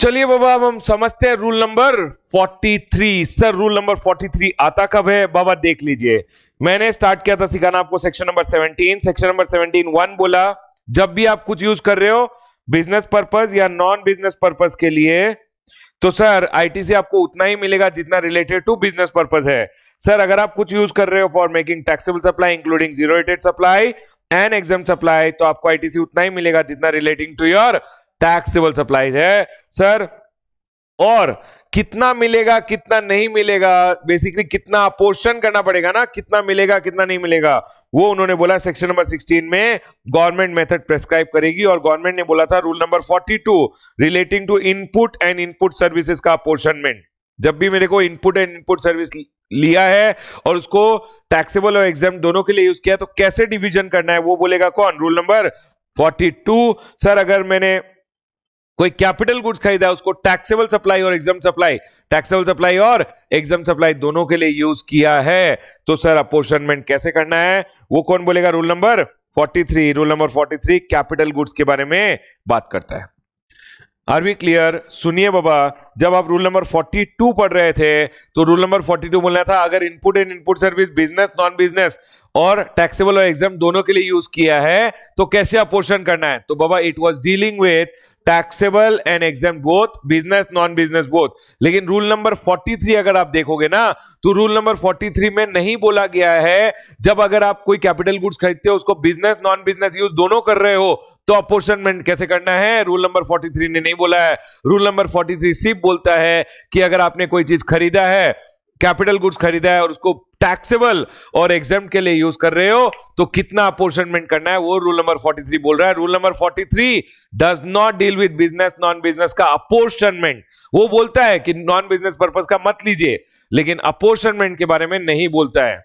चलिए बाबा अब हम समझते हैं rule number 43 sir rule number 43 आता कब है बाबा देख लीजिए मैंने स्टार्ट किया था सिखाना आपको section number 17 section number 17 one बोला जब भी आप कुछ यूज कर रहे हो बिजनेस पर्पज या नॉन बिजनेस पर्पज के लिए तो सर आईटीसी से आपको उतना ही मिलेगा जितना रिलेटेड टू बिजनेस पर्पज है सर अगर आप कुछ यूज कर रहे हो for making taxable supply including zero supply and exempt supply तो आपको आईटीसी उतना ही मिलेगा जितना relating to your taxable supplies है सर और कितना मिलेगा कितना नहीं मिलेगा बेसिकली कितना पोर्शन करना पड़ेगा ना कितना मिलेगा कितना नहीं मिलेगा वो उन्होंने बोला सेक्शन नंबर 16 में गवर्नमेंट मेथड प्रेस्क्राइब करेगी और गवर्नमेंट ने बोला था rule number 42 relating to input and input services का अपोर्शनमेंट जब भी मेरे को इनपुट एंड इनपुट सर्विस लिया है और उसको टैक्सेबल और एग्जाम दोनों के लिए यूज किया तो कैसे डिविजन करना है वो बोलेगा कौन रूल नंबर फोर्टी सर अगर मैंने कोई कैपिटल गुड्स खरीदा उसको टैक्सेबल सप्लाई और एग्जाम सप्लाई टैक्सेबल सप्लाई और एग्जाम सप्लाई दोनों के लिए यूज किया है तो सर अपोर्शनमेंट कैसे करना है वो कौन बोलेगा rule number 43 rule number 43 goods गुड्स के बारे में बात करता है आर वी क्लियर सुनिए बाबा जब आप रूल नंबर 42 पढ़ रहे थे तो रूल नंबर 42 बोलना था अगर input and input service business non business और टैक्सेबल और एग्जाम दोनों के लिए यूज किया है तो कैसे अपोर्शन करना है तो बाबा it was dealing with taxable and exempt both business non business both लेकिन रूल नंबर 43 अगर आप देखोगे ना तो रूल नंबर 43 में नहीं बोला गया है जब अगर आप कोई कैपिटल गुड्स खरीदते हो उसको बिजनेस नॉन बिजनेस यूज दोनों कर रहे हो तो अपोर्शनमेंट कैसे करना है रूल नंबर 43 ने नहीं बोला है रूल नंबर 43 सिर्फ बोलता है कि अगर आपने कोई चीज खरीदा है कैपिटल गुड्स खरीदा है और उसको टैक्सेबल और एग्जाम के लिए यूज कर रहे हो तो कितना अपोर्शनमेंट करना है वो रूल नंबर 43 बोल रहा है rule number 43 does not deal with business non business का अपोर्शनमेंट वो बोलता है कि नॉन बिजनेस पर्पज का मत लीजिए लेकिन अपोर्शनमेंट के बारे में नहीं बोलता है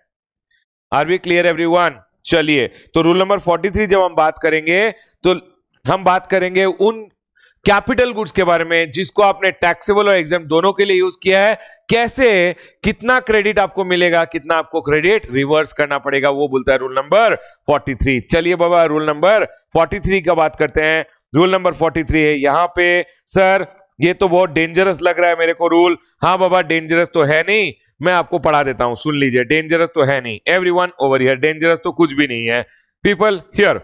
आर वी क्लियर एवरी चलिए तो रूल नंबर 43 जब हम बात करेंगे तो हम बात करेंगे उन कैपिटल गुड्स के बारे में जिसको आपने टैक्सेबल और एग्जाम दोनों के लिए यूज किया है कैसे कितना क्रेडिट आपको मिलेगा कितना आपको क्रेडिट रिवर्स करना पड़ेगा वो बोलता है रूल नंबर 43 चलिए बाबा रूल नंबर 43 का बात करते हैं रूल नंबर 43 है यहां पे सर ये तो बहुत डेंजरस लग रहा है मेरे को रूल हाँ बाबा डेंजरस तो है नहीं मैं आपको पढ़ा देता हूं सुन लीजिए डेंजरस तो है नहीं every one over here dangerous तो कुछ भी नहीं है पीपल हियर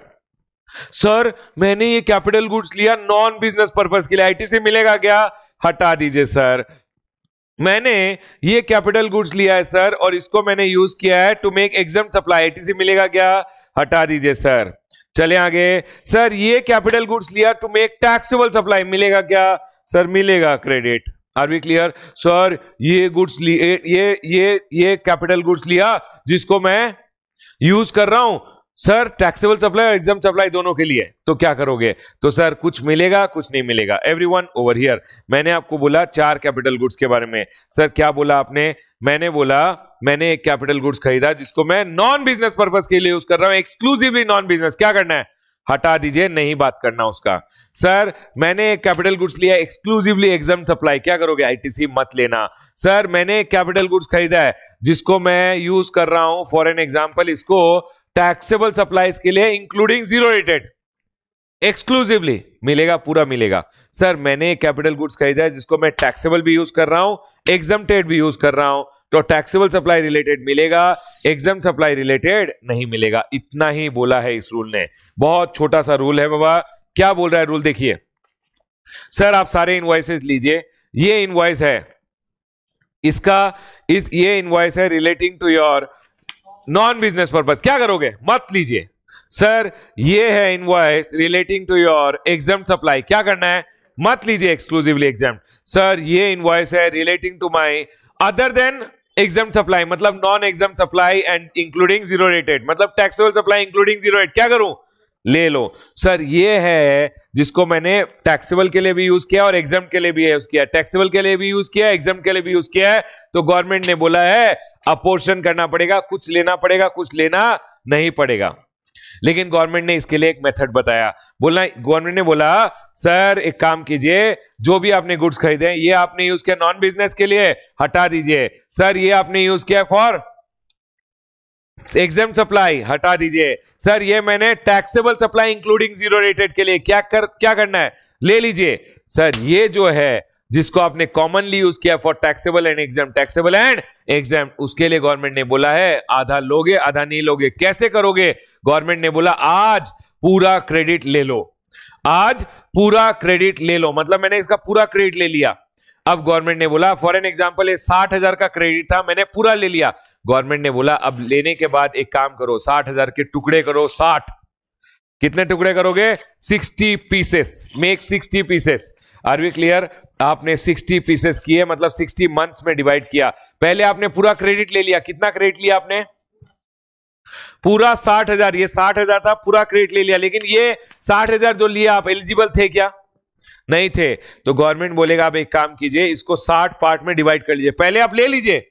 सर मैंने ये कैपिटल गुड्स लिया नॉन बिजनेस पर्पज के लिए आईटीसी मिलेगा क्या हटा दीजिए सर मैंने ये कैपिटल गुड्स लिया है सर और इसको मैंने यूज किया है to make exempt supply IT मिलेगा क्या हटा दीजिए सर चले आगे सर ये कैपिटल गुड्स लिया टू मेक टैक्सेबल सप्लाई मिलेगा क्या सर मिलेगा credit are we clear sir ये गुड्स ये ये ये कैपिटल गुड्स लिया जिसको मैं यूज कर रहा हूं सर टैक्सेबल सप्लाई और एग्जाम सप्लाई दोनों के लिए तो क्या करोगे तो सर कुछ मिलेगा कुछ नहीं मिलेगा एवरी वन ओवर हियर मैंने आपको बोला चार कैपिटल गुड्स के बारे में सर क्या बोला आपने मैंने बोला मैंने एक कैपिटल गुड्स खरीदा जिसको मैं नॉन बिजनेस पर्पज के लिए यूज कर रहा हूं एक्सक्लूसिवली नॉन बिजनेस क्या करना है हटा दीजिए नहीं बात करना उसका सर मैंने कैपिटल गुड्स लिया एक्सक्लूसिवली एग्जाम सप्लाई क्या करोगे आईटीसी मत लेना सर मैंने कैपिटल गुड्स खरीदा है जिसको मैं यूज कर रहा हूं फॉर एन एग्जाम्पल इसको टैक्सेबल सप्लाईज के लिए इंक्लूडिंग जीरो रेटेड एक्सक्लूसिवली मिलेगा पूरा मिलेगा सर मैंने कैपिटल गुड्स खरीदा है जिसको मैं टैक्सेबल भी यूज कर रहा हूं एग्जम्प्टेड भी यूज कर रहा हूं तो टैक्सेबल सप्लाई रिलेटेड मिलेगा एग्जाम सप्लाई रिलेटेड नहीं मिलेगा इतना ही बोला है इस रूल ने बहुत छोटा सा रूल है बाबा क्या बोल रहा है रूल देखिए सर आप सारे इन्वाइसेस लीजिए ये इन्वाइस है इसका इस ये इन्वाइस है relating to your non business purpose क्या करोगे मत लीजिए सर ये है invoice relating to your exempt supply क्या करना है मत लीजिए एक्सक्लूसिवली एग्जाम सर ये इनवॉइस है relating to my other than exempt supply मतलब non exempt supply and including zero rated मतलब taxable supply including zero rate क्या करूं ले लो सर ये है जिसको मैंने टैक्सेबल के लिए भी यूज किया और एग्जाम के लिए भी यूज किया टैक्सेबल के लिए भी यूज किया एग्जाम के लिए भी यूज किया है तो गवर्नमेंट ने बोला है अपोर्शन करना पड़ेगा कुछ लेना पड़ेगा कुछ लेना नहीं पड़ेगा लेकिन गवर्नमेंट ने इसके लिए एक मेथड बताया बोला गवर्नमेंट ने बोला सर एक काम कीजिए जो भी आपने गुड्स खरीदे ये आपने यूज किया नॉन बिजनेस के लिए हटा दीजिए सर ये आपने यूज किया फॉर एग्जाम सप्लाई हटा दीजिए सर ये मैंने taxable supply including zero rated के लिए क्या कर क्या करना है ले लीजिए सर ये जो है जिसको आपने कॉमनली यूज किया for taxable and exempt taxable and exempt उसके लिए गवर्नमेंट ने बोला है आधा लोगे आधा नहीं लोगे कैसे करोगे गवर्नमेंट ने बोला आज पूरा क्रेडिट ले लो आज पूरा क्रेडिट ले लो मतलब मैंने इसका पूरा क्रेडिट ले लिया अब गवर्नमेंट ने बोला फॉर एन एग्जाम्पल ये साठ हजार का क्रेडिट था मैंने पूरा ले लिया गवर्नमेंट ने बोला अब लेने के बाद एक काम करो साठ हजार के टुकड़े करो साठ कितने टुकड़े करोगे sixty pieces make sixty pieces are we clear आपने 60 पीसेस किए मतलब 60 मंथ्स में डिवाइड किया पहले आपने पूरा क्रेडिट ले लिया कितना क्रेडिट लिया आपने पूरा साठ हजार ये साठ हजार था पूरा क्रेडिट ले लिया लेकिन ये साठ हजार जो लिया आप एलिजिबल थे क्या नहीं थे तो गवर्नमेंट बोलेगा आप एक काम कीजिए इसको साठ पार्ट में डिवाइड कर लीजिए पहले आप ले लीजिए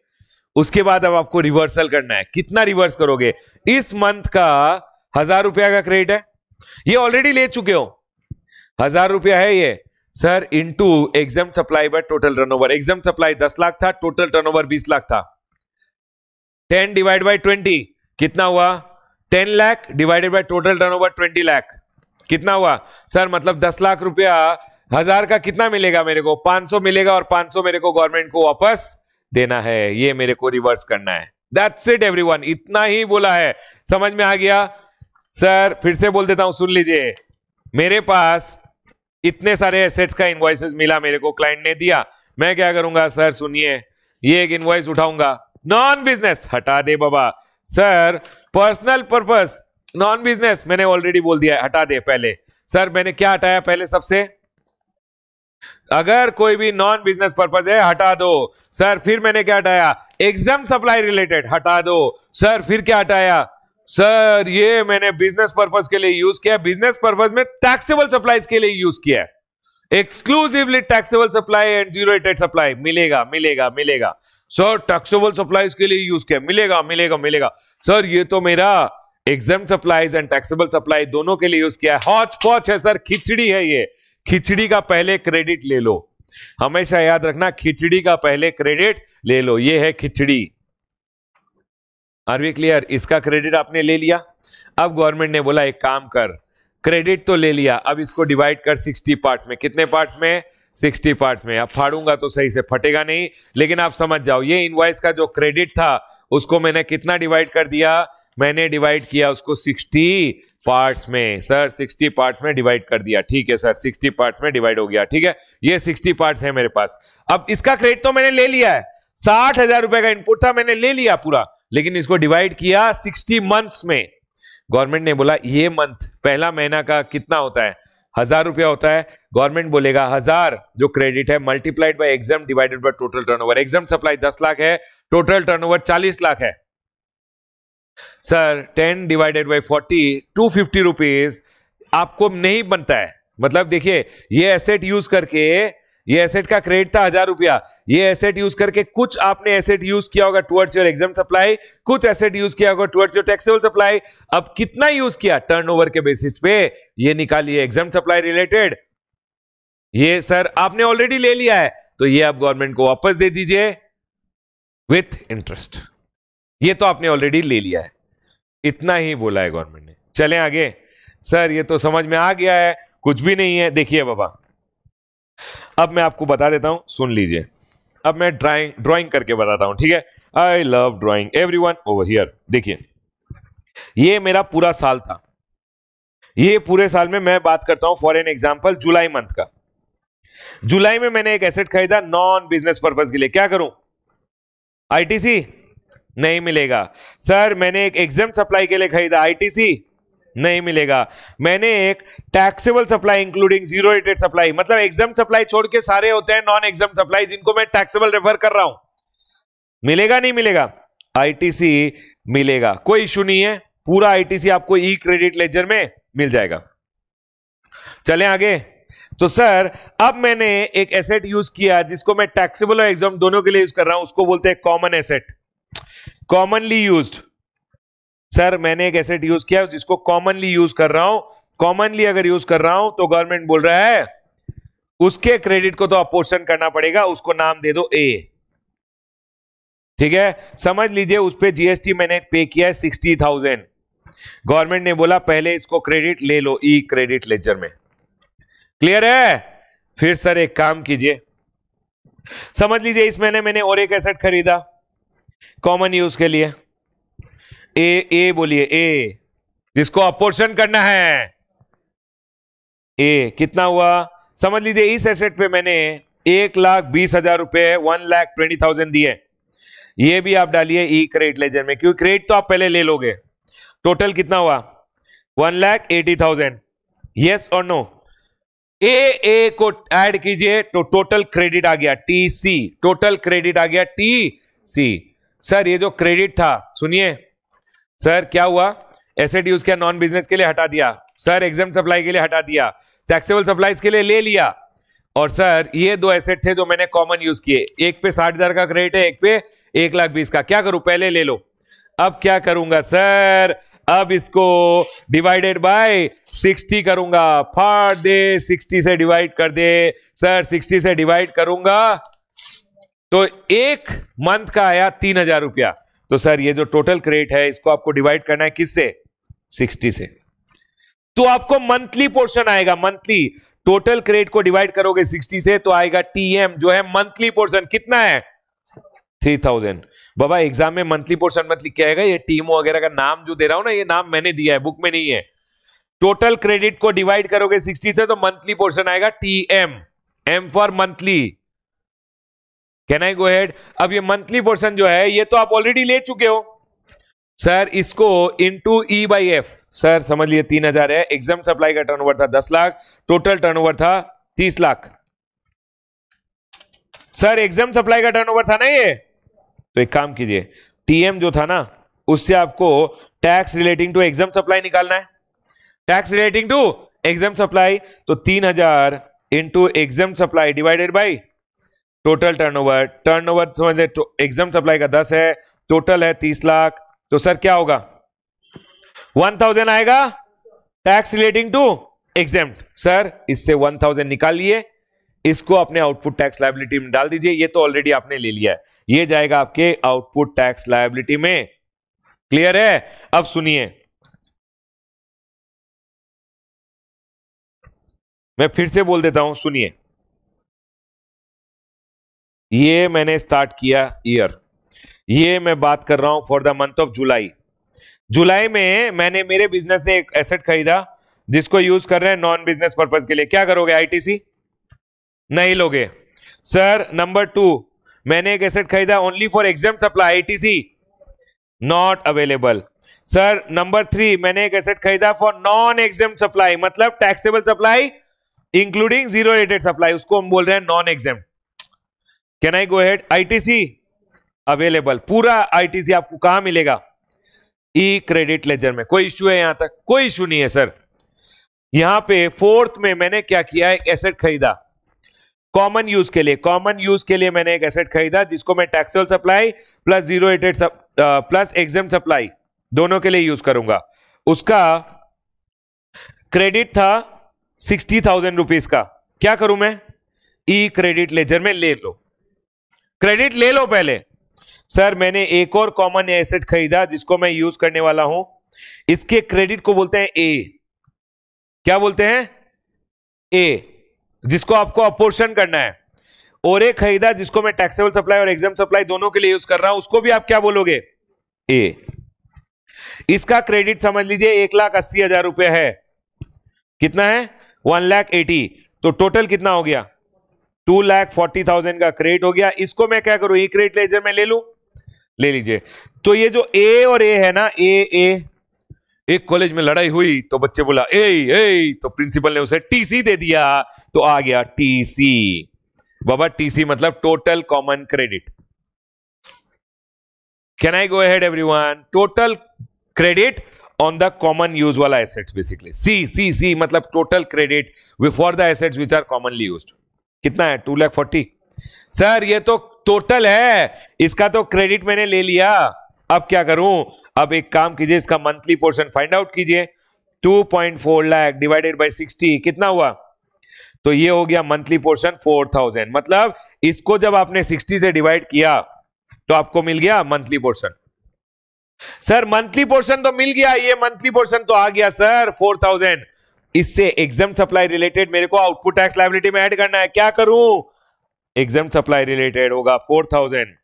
उसके बाद अब आपको रिवर्सल करना है कितना रिवर्स करोगे इस मंथ का हजार रुपया का क्रेडिट है ये ऑलरेडी ले चुके हो हजार रुपया है ये sir into exempt supply by total turnover exempt supply दस लाख था टोटल टर्नओवर बीस लाख था टेन डिवाइड बाय ट्वेंटी कितना हुआ ten lakh divided by total turnover twenty lakh कितना हुआ सर मतलब दस लाख रुपया हजार का कितना मिलेगा मेरे को 500 मिलेगा और 500 मेरे को गवर्नमेंट को वापस देना है ये मेरे को रिवर्स करना है दैट्स इट एवरीवन इतना ही बोला है समझ में आ गया सर फिर से बोल देता हूं सुन लीजिए मेरे पास इतने सारे एसेट्स का इन्वाइसेस मिला मेरे को क्लाइंट ने दिया मैं क्या करूंगा सर सुनिए ये एक इन्वाइस उठाऊंगा नॉन बिजनेस हटा दे बाबा sir personal purpose non business मैंने ऑलरेडी बोल दिया हटा दे पहले सर मैंने क्या हटाया पहले सबसे अगर कोई भी नॉन बिजनेस पर्पज है हटा दो सर फिर मैंने क्या हटाया एग्जाम सप्लाई रिलेटेड हटा दो सर फिर क्या हटाया सर ये मैंने बिजनेस पर्पज के लिए यूज किया बिजनेस पर्पज में टैक्सेबल सप्लाईज के लिए यूज किया exclusively taxable supply and zero supply मिलेगा मिलेगा मिलेगा सर टैक्सेबल सप्लाईज के लिए यूज किया मिलेगा मिलेगा मिलेगा सर ये तो मेरा exempt supplies and taxable supply दोनों के लिए यूज किया है हॉच पॉच है सर खिचड़ी है ये खिचड़ी का पहले क्रेडिट ले लो हमेशा याद रखना खिचड़ी का पहले क्रेडिट ले लो ये है खिचड़ी आर वी क्लियर इसका क्रेडिट आपने ले लिया अब गवर्नमेंट ने बोला एक काम कर क्रेडिट तो ले लिया अब इसको डिवाइड कर 60 पार्ट्स में कितने पार्ट्स में 60 पार्ट्स में अब फाड़ूंगा तो सही से फटेगा नहीं लेकिन आप समझ जाओ ये इनवॉइस का जो क्रेडिट था उसको मैंने कितना डिवाइड कर दिया मैंने डिवाइड किया उसको 60 पार्ट्स में सर 60 पार्ट्स में डिवाइड कर दिया ठीक है सर 60 पार्ट्स में डिवाइड हो गया ठीक है ये 60 पार्ट्स है मेरे पास अब इसका क्रेडिट तो मैंने ले लिया है साठ हजार रुपए का इनपुट था मैंने ले लिया पूरा लेकिन इसको डिवाइड किया 60 मंथ्स में गवर्नमेंट ने बोला ये मंथ पहला महीना का कितना होता है हजार रुपया होता है गवर्नमेंट बोलेगा हजार जो क्रेडिट है multiplied by exempt divided by total turnover exempt supply दस लाख है टोटल टर्नओवर चालीस लाख है sir ten divided by forty two fifty rupees आपको नहीं बनता है मतलब देखिए ये एसेट यूज करके ये एसेट का क्रेडिट था हजार रुपया ये एसेट यूज करके कुछ आपने एसेट यूज किया होगा टुवर्ड्स योर एग्जाम सप्लाई कुछ एसेट यूज किया होगा टुवर्ड्स योर टैक्सेबल सप्लाई अब कितना यूज किया टर्नओवर के बेसिस पे ये निकालिए एग्जाम सप्लाई रिलेटेड ये सर आपने ऑलरेडी ले लिया है तो ये आप गवर्नमेंट को वापस दे दीजिए विथ इंटरेस्ट ये तो आपने ऑलरेडी ले लिया है इतना ही बोला है गवर्नमेंट ने चले आगे सर ये तो समझ में आ गया है कुछ भी नहीं है देखिए बाबा अब मैं आपको बता देता हूं सुन लीजिए अब मैं ड्राइंग ड्राइंग करके बताता हूं ठीक है I love drawing every one over here देखिए ये मेरा पूरा साल था ये पूरे साल में मैं बात करता हूं for an example July month का जुलाई में मैंने एक एसेट खरीदा नॉन बिजनेस पर्पज के लिए क्या करूं आईटीसी नहीं मिलेगा सर मैंने एक एग्जाम सप्लाई के लिए खरीदा आईटीसी नहीं मिलेगा मैंने एक taxable supply including zero rated supply मतलब एग्जाम सप्लाई छोड़ के सारे होते हैं नॉन एग्जाम सप्लाई जिनको मैं टैक्सेबल रेफर कर रहा हूं मिलेगा नहीं मिलेगा आईटीसी मिलेगा कोई इश्यू नहीं है पूरा आईटीसी आपको ई क्रेडिट लेजर में मिल जाएगा चले आगे तो सर अब मैंने एक एसेट यूज किया जिसको मैं टैक्सेबल और एग्जाम दोनों के लिए यूज कर रहा हूं उसको बोलते हैं common asset commonly used sir मैंने एक एसेट यूज किया जिसको कॉमनली यूज कर रहा हूं कॉमनली अगर यूज कर रहा हूं तो गवर्नमेंट बोल रहा है उसके क्रेडिट को तो अपोर्शन करना पड़ेगा उसको नाम दे दो ए ठीक है समझ लीजिए उस पर जीएसटी मैंने पे किया है सिक्सटी थाउजेंड गवर्नमेंट ने बोला पहले इसको क्रेडिट ले लो ई क्रेडिट लेजर में क्लियर है फिर सर एक काम कीजिए समझ लीजिए इस महीने मैंने और एक एसेट खरीदा कॉमन यूज के लिए ए ए बोलिए ए जिसको अपोर्शन करना है ए कितना हुआ समझ लीजिए इस एसेट पे मैंने एक लाख बीस हजार रुपए वन लाख ट्वेंटी थाउजेंड दिए ये भी आप डालिए ई क्रेडिट लेजर में क्योंकि क्रेडिट तो आप पहले ले लोगे टोटल कितना हुआ one lakh eighty thousand yes और नो ए ए को ऐड कीजिए तो टोटल क्रेडिट आ गया टी सी टोटल क्रेडिट आ गया टी सी सर ये जो क्रेडिट था सुनिए सर क्या हुआ एसेट यूज किया नॉन बिजनेस के लिए हटा दिया सर एग्जाम सप्लाई के लिए हटा दिया टैक्सेबल सप्लाईज के लिए ले लिया और सर ये दो एसेट थे जो मैंने कॉमन यूज किए एक पे साठ हजार का क्रेडिट है एक पे एक लाख बीस का क्या करूं पहले ले लो अब क्या करूंगा सर अब इसको डिवाइडेड बाय 60 करूंगा फाड़ दे 60 से डिवाइड कर दे सर 60 से डिवाइड करूंगा तो एक मंथ का आया तीन हजार रुपया तो सर ये जो टोटल क्रेडिट है इसको आपको डिवाइड करना है किससे 60 से तो आपको मंथली पोर्शन आएगा मंथली टोटल क्रेडिट को डिवाइड करोगे 60 से तो आएगा टीएम जो है मंथली पोर्शन कितना है 3000 बाबा एग्जाम में मंथली पोर्शन मत लिख के आएगा ये टीम वगैरह का नाम जो दे रहा हूं ना ये नाम मैंने दिया है बुक में नहीं है टोटल क्रेडिट को डिवाइड करोगे सिक्सटी से तो मंथली पोर्शन आएगा T M for monthly can I go head अब ये मंथली पोर्शन जो है ये तो आप ऑलरेडी ले चुके हो सर इसको to E by F sir समझ लिए तीन हजार है एग्जाम सप्लाई का टर्नओवर था दस लाख टोटल टर्नओवर था तीस लाख सर एग्जाम सप्लाई का टर्नओवर था ना ये तो एक काम कीजिए टीएम जो था ना उससे आपको tax relating to exempt supply निकालना है tax relating to exempt supply तो तीन हजार into exempt supply divided by total turnover turnover समझे एग्जाम सप्लाई का दस है टोटल है तीस लाख तो सर क्या होगा वन थाउजेंड आएगा tax relating to exempt sir इससे वन थाउजेंड निकालिए इसको अपने आउटपुट टैक्स लाइबिलिटी में डाल दीजिए ये तो ऑलरेडी आपने ले लिया है ये जाएगा आपके आउटपुट टैक्स लाइबिलिटी में क्लियर है अब सुनिए मैं फिर से बोल देता हूं सुनिए ये मैंने स्टार्ट किया ईयर ये मैं बात कर रहा हूं for the month of July जुलाई में मैंने मेरे बिजनेस ने एक एसेट खरीदा जिसको यूज कर रहे हैं नॉन बिजनेस पर्पज के लिए क्या करोगे आईटीसी नहीं लोगे सर नंबर टू मैंने एक एसेट खरीदा only for exempt supply ITC not available sir number three मैंने एक एसेट खरीदा फॉर नॉन एग्जाम सप्लाई मतलब taxable supply including zero rated supply उसको हम बोल रहे हैं non exempt can I go head ITC available पूरा आईटीसी आपको कहा मिलेगा ई क्रेडिट लेजर में कोई इश्यू है यहां तक कोई इश्यू नहीं है सर यहां पे फोर्थ में मैंने क्या किया एक एसेट खरीदा कॉमन यूज के लिए कॉमन यूज के लिए मैंने एक एसेट खरीदा जिसको मैं taxable supply plus zero rated plus exempt supply दोनों के लिए यूज करूंगा उसका क्रेडिट था सिक्सटी थाउजेंड रुपीज का क्या करूं मैं ई क्रेडिट लेजर में ले लो क्रेडिट ले लो पहले सर मैंने एक और कॉमन एसेट खरीदा जिसको मैं यूज करने वाला हूं इसके क्रेडिट को बोलते हैं ए क्या बोलते हैं ए जिसको आपको अपोर्शन करना है और एक खरीदा जिसको मैं टैक्सेबल सप्लाई और एग्जाम सप्लाई दोनों के लिए यूज कर रहा हूं उसको भी आप क्या बोलोगे ए इसका क्रेडिट समझ लीजिए एक लाख अस्सी हजार रुपये है कितना है वन लाख एटी तो टोटल कितना हो गया टू लाख फोर्टी थाउजेंड का क्रेडिट हो गया इसको मैं क्या करूं ये क्रेडिट लेजर में ले लू ले लीजिए तो ये जो ए और ए है ना ए ए एक कॉलेज में लड़ाई हुई तो बच्चे बोला ए ए तो प्रिंसिपल ने उसे टीसी दे दिया तो आ गया टीसी बाबा टीसी मतलब total common credit can I go ahead everyone total credit on the common use वाला assets basically C C C मतलब total credit for the assets which are commonly used कितना है टू लैख फोर्टी सर ये तो total है इसका तो credit मैंने ले लिया अब क्या करूं अब एक काम कीजिए इसका मंथली पोर्शन फाइंड आउट कीजिए 2.4 लाख डिवाइडेड बाय 60 कितना हुआ तो ये हो गया मंथली पोर्शन 4000 मतलब इसको जब आपने 60 से डिवाइड किया तो आपको मिल गया monthly portion sir monthly portion तो मिल गया ये मंथली पोर्शन तो आ गया सर 4000 इससे एग्जाम सप्लाई रिलेटेड मेरे को आउटपुट टैक्स लाइबिलिटी में ऐड करना है क्या करूं एग्जाम सप्लाई रिलेटेड होगा फोर थाउजेंड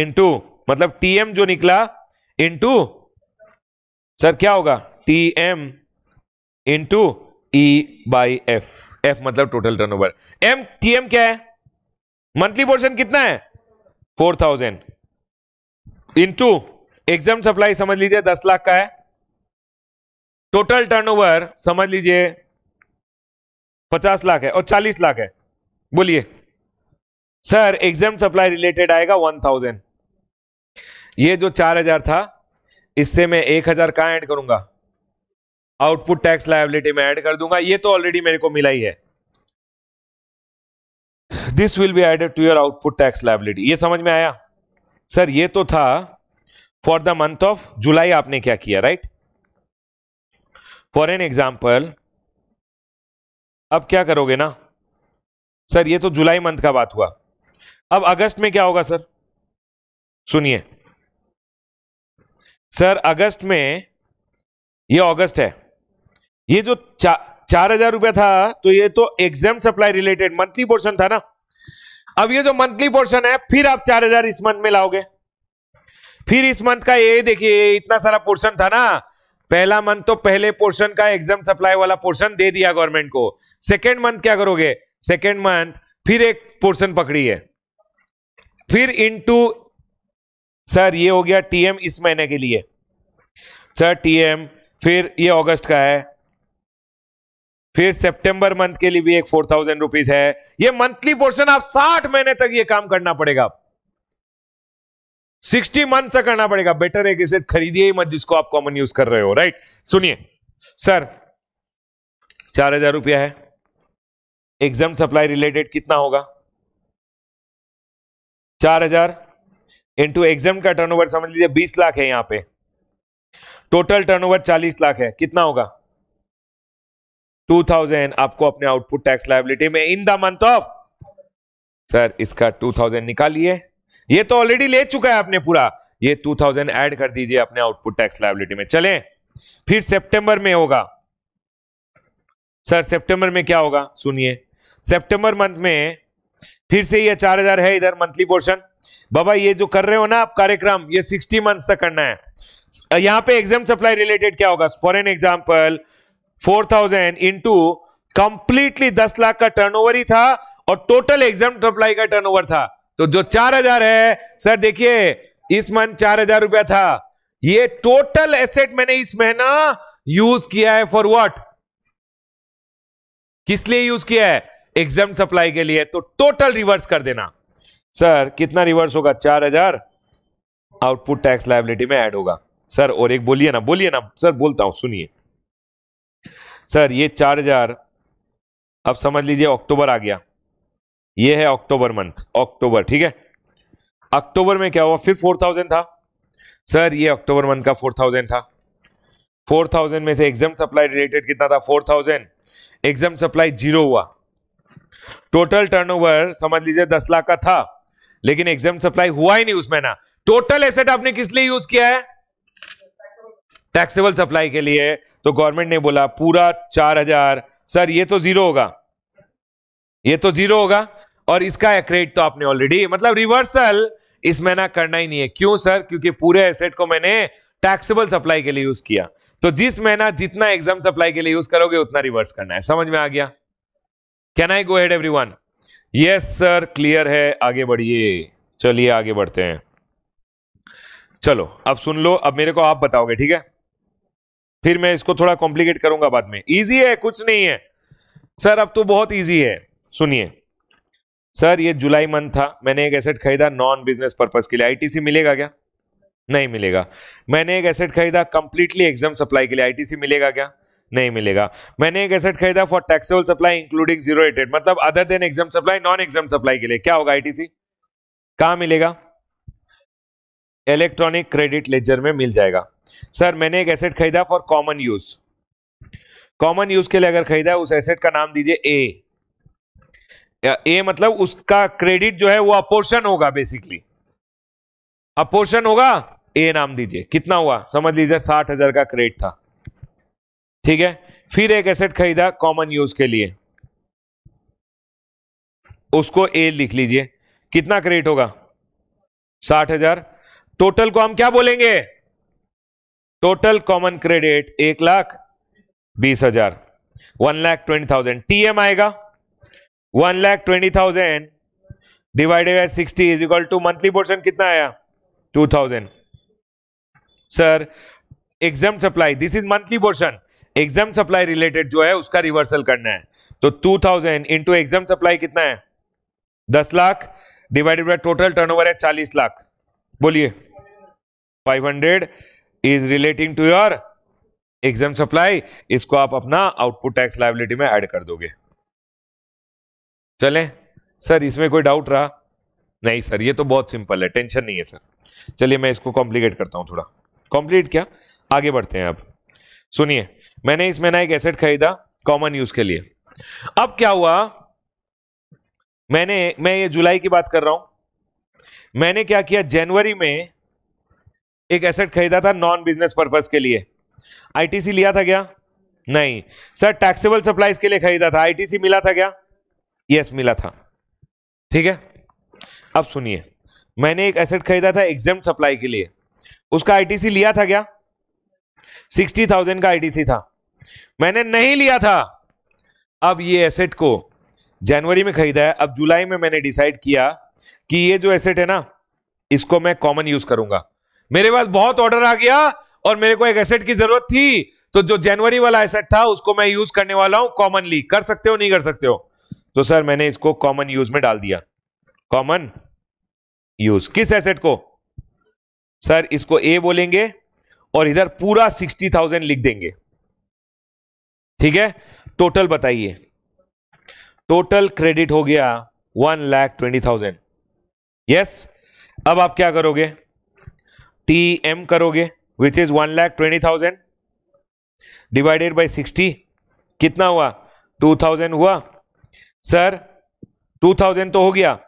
इंटू मतलब टीएम जो निकला इंटू सर क्या होगा TM into E by F F मतलब total turnover M TM क्या है मंथली पोर्शन कितना है four thousand into exempt supply समझ लीजिए दस लाख का है टोटल टर्नओवर समझ लीजिए पचास लाख है और चालीस लाख है बोलिए सर एग्जाम सप्लाई रिलेटेड आएगा वन थाउजेंड ये जो चार हजार था इससे मैं एक हजार कहां ऐड करूंगा आउटपुट टैक्स लाइबिलिटी में ऐड कर दूंगा ये तो ऑलरेडी मेरे को मिला ही है this will be added to your output tax liability ये समझ में आया सर ये तो था for the month of July आपने क्या किया right right? For an example अब क्या करोगे ना सर ये तो जुलाई मंथ का बात हुआ अब अगस्त में क्या होगा सर सुनिए सर अगस्त में ये अगस्त है ये जो चा, चार हजार रुपया था तो ये तो exempt supply related monthly portion था ना अब ये जो मंथली पोर्शन है फिर आप चार हजार इस मंथ में लाओगे फिर इस मंथ का ये देखिए इतना सारा पोर्शन था ना पहला मंथ तो पहले पोर्शन का एग्जाम सप्लाई वाला पोर्शन दे दिया गवर्नमेंट को सेकेंड मंथ क्या करोगे सेकेंड मंथ फिर एक पोर्शन पकड़ी है फिर इनटू सर ये हो गया टीएम इस महीने के लिए सर टीएम फिर ये अगस्त का है फिर सितंबर मंथ के लिए भी एक फोर थाउजेंड रुपीज है ये मंथली पोर्शन आप साठ महीने तक ये काम करना पड़ेगा आप सिक्सटी मंथ का करना पड़ेगा बेटर है कि सिर्फ खरीदिए ही मत जिसको आप कॉमन यूज कर रहे हो राइट सुनिए सर चार हजार रुपया है एग्जाम सप्लाई रिलेटेड कितना होगा चार हजार इंटू एग्जाम का टर्नओवर समझ लीजिए बीस लाख है यहां पे टोटल टर्नओवर चालीस लाख है कितना होगा टू थाउजेंड आपको अपने आउटपुट टैक्स लाइबिलिटी में in the month of sir इसका टू थाउजेंड निकालिए ये तो ऑलरेडी ले चुका है आपने पूरा ये 2000 ऐड कर दीजिए अपने आउटपुट टैक्स लाइबिलिटी में चले फिर सितंबर में होगा सर सितंबर में क्या होगा सुनिए सितंबर मंथ में फिर से ये 4000 है इधर मंथली पोर्शन बाबा ये जो कर रहे हो ना आप कार्यक्रम ये 60 मंथ तक करना है यहां पे एग्जाम सप्लाई रिलेटेड क्या होगा for an example four thousand into completely दस लाख का टर्न ही था और टोटल एग्जाम सप्लाई का टर्न था तो जो चार हजार है सर देखिए इस मंथ चार हजार रुपया था ये टोटल एसेट मैंने इस महीना यूज किया है फॉर व्हाट किस लिए यूज किया है एग्जाम सप्लाई के लिए तो टोटल रिवर्स कर देना सर कितना रिवर्स होगा चार हजार आउटपुट टैक्स लाइबिलिटी में ऐड होगा सर और एक बोलिए ना बोलिए ना सर बोलता हूं सुनिए सर ये चार हजार अब समझ लीजिए अक्टूबर आ गया ये है अक्टूबर मंथ अक्टूबर ठीक है अक्टूबर में क्या हुआ फिर फोर थाउजेंड था सर ये अक्टूबर मंथ का फोर थाउजेंड था फोर थाउजेंड में से एग्जाम सप्लाई रिलेटेड कितना था four thousand exempt supply zero हुआ टोटल टर्नओवर समझ लीजिए दस लाख का था लेकिन एग्जाम सप्लाई हुआ ही नहीं उसमें ना टोटल एसेट आपने किस लिए यूज किया है टैक्सेबल सप्लाई के लिए तो गवर्नमेंट ने बोला पूरा चार हजार सर ये तो जीरो होगा ये तो जीरो होगा और इसका क्रेडिट तो आपने ऑलरेडी मतलब रिवर्सल इसमें ना करना ही नहीं है क्यों सर क्योंकि पूरे एसेट को मैंने टैक्सेबल सप्लाई के लिए यूज किया तो जिस महीना जितना एग्जाम सप्लाई के लिए यूज करोगे उतना रिवर्स करना है समझ में आ गया can I go head every one yes sir clear है आगे बढ़िए चलिए आगे बढ़ते हैं चलो अब सुन लो अब मेरे को आप बताओगे ठीक है फिर मैं इसको थोड़ा कॉम्प्लिकेट करूंगा बाद में इजी है कुछ नहीं है सर अब तो बहुत इजी है सुनिए सर ये जुलाई मंथ था मैंने एक एसेट खरीदा नॉन बिजनेस पर्पज के लिए आईटीसी मिलेगा क्या नहीं मिलेगा मैंने एक एसेट खरीदा कंप्लीटली एग्जाम सप्लाई के लिए आईटीसी मिलेगा क्या नहीं मिलेगा मैंने एक एसेट खरीदा for taxable supply including zero rated मतलब other than exempt supply non exempt supply के लिए क्या होगा आईटीसी कहा मिलेगा इलेक्ट्रॉनिक क्रेडिट लेजर में मिल जाएगा सर मैंने एक एसेट खरीदा for common use common use के लिए अगर खरीदा उस एसेट का नाम दीजिए ए ए मतलब उसका क्रेडिट जो है वो अपोर्शन होगा बेसिकली अपोर्शन होगा ए नाम दीजिए कितना हुआ समझ लीजिए साठ हजार का क्रेडिट था ठीक है फिर एक एसेट खरीदा कॉमन यूज के लिए उसको ए लिख लीजिए कितना क्रेडिट होगा साठ हजार टोटल को हम क्या बोलेंगे टोटल कॉमन क्रेडिट एक लाख बीस हजार one lakh twenty thousand TM आएगा one lakh twenty thousand divided by sixty is equal to monthly portion कितना आया two thousand sir exempt supply this is monthly portion exempt supply related जो है उसका रिवर्सल करना है तो two thousand into exempt supply कितना है दस lakh divided by total over है चालीस लाख बोलिए five hundred is relating to your exempt supply इसको आप अपना आउटपुट टैक्स लाइबिलिटी में एड कर दोगे चलें सर इसमें कोई डाउट रहा नहीं सर ये तो बहुत सिंपल है टेंशन नहीं है सर चलिए मैं इसको कॉम्प्लिकेट करता हूँ थोड़ा कॉम्प्लीट क्या आगे बढ़ते हैं अब सुनिए मैंने इसमें ना एक एसेट खरीदा कॉमन यूज के लिए अब क्या हुआ मैंने मैं ये जुलाई की बात कर रहा हूं मैंने क्या किया जनवरी में एक एसेट खरीदा था नॉन बिजनेस पर्पज के लिए आईटीसी लिया था क्या नहीं सर टैक्सेबल सप्लाईज के लिए खरीदा था आईटीसी मिला था क्या यस मिला था ठीक है अब सुनिए मैंने एक एसेट खरीदा था एग्जाम सप्लाई के लिए उसका आईटीसी लिया था क्या सिक्सटी थाउजेंड का आईटीसी था मैंने नहीं लिया था अब ये एसेट को जनवरी में खरीदा है अब जुलाई में मैंने डिसाइड किया कि ये जो एसेट है ना इसको मैं कॉमन यूज करूंगा मेरे पास बहुत ऑर्डर आ गया और मेरे को एक एसेट की जरूरत थी तो जो जनवरी वाला एसेट था उसको मैं यूज करने वाला हूं कॉमनली कर सकते हो नहीं कर सकते हो तो सर मैंने इसको कॉमन यूज में डाल दिया कॉमन यूज किस एसेट को सर इसको ए बोलेंगे और इधर पूरा सिक्सटी थाउजेंड लिख देंगे ठीक है टोटल बताइए टोटल क्रेडिट हो गया one lakh twenty thousand yes अब आप क्या करोगे टी एम करोगे which is one lakh twenty thousand divided by sixty कितना हुआ टू थाउजेंड हुआ सर 2000 तो हो गया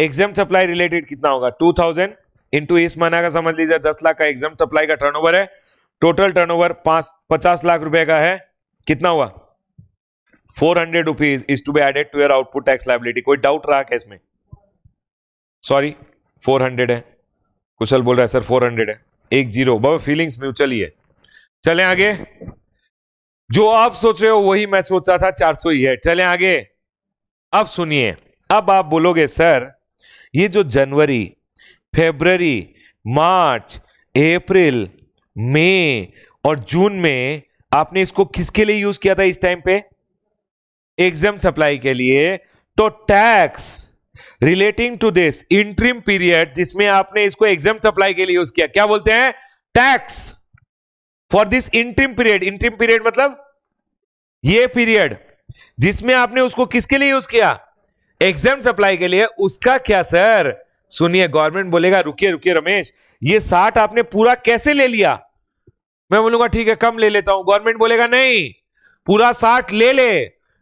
एग्जाम सप्लाई रिलेटेड कितना होगा 2000 थाउजेंड इंटू इस महीना का समझ लीजिए दस लाख का एग्जाम सप्लाई का टर्नओवर है टोटल टर्नओवर पांच पचास लाख रुपए का है कितना हुआ four hundred rupees is to be added to output output tax liability कोई डाउट रहा क्या इसमें सॉरी फोर हंड्रेड है कुशल बोल रहा है सर फोर हंड्रेड है एक जीरो बाबा फीलिंग्स म्यूचुअल ही है चले आगे जो आप सोच रहे हो वही मैं सोचा था चार सौ ही है चले आगे अब सुनिए अब आप बोलोगे सर ये जो जनवरी फेबररी मार्च अप्रैल मई और जून में आपने इसको किसके लिए यूज किया था इस टाइम पे एग्जाम सप्लाई के लिए तो tax relating to this interim period जिसमें आपने इसको एग्जाम सप्लाई के लिए यूज किया क्या बोलते हैं tax for this interim period interim period मतलब ये पीरियड जिसमें आपने उसको किसके लिए यूज किया एग्जाम सप्लाई के लिए उसका क्या सर सुनिए गवर्नमेंट बोलेगा रुकिए रुकिए रमेश ये साठ आपने पूरा कैसे ले लिया मैं बोलूंगा ठीक है कम ले लेता हूं गवर्नमेंट बोलेगा नहीं पूरा साठ ले ले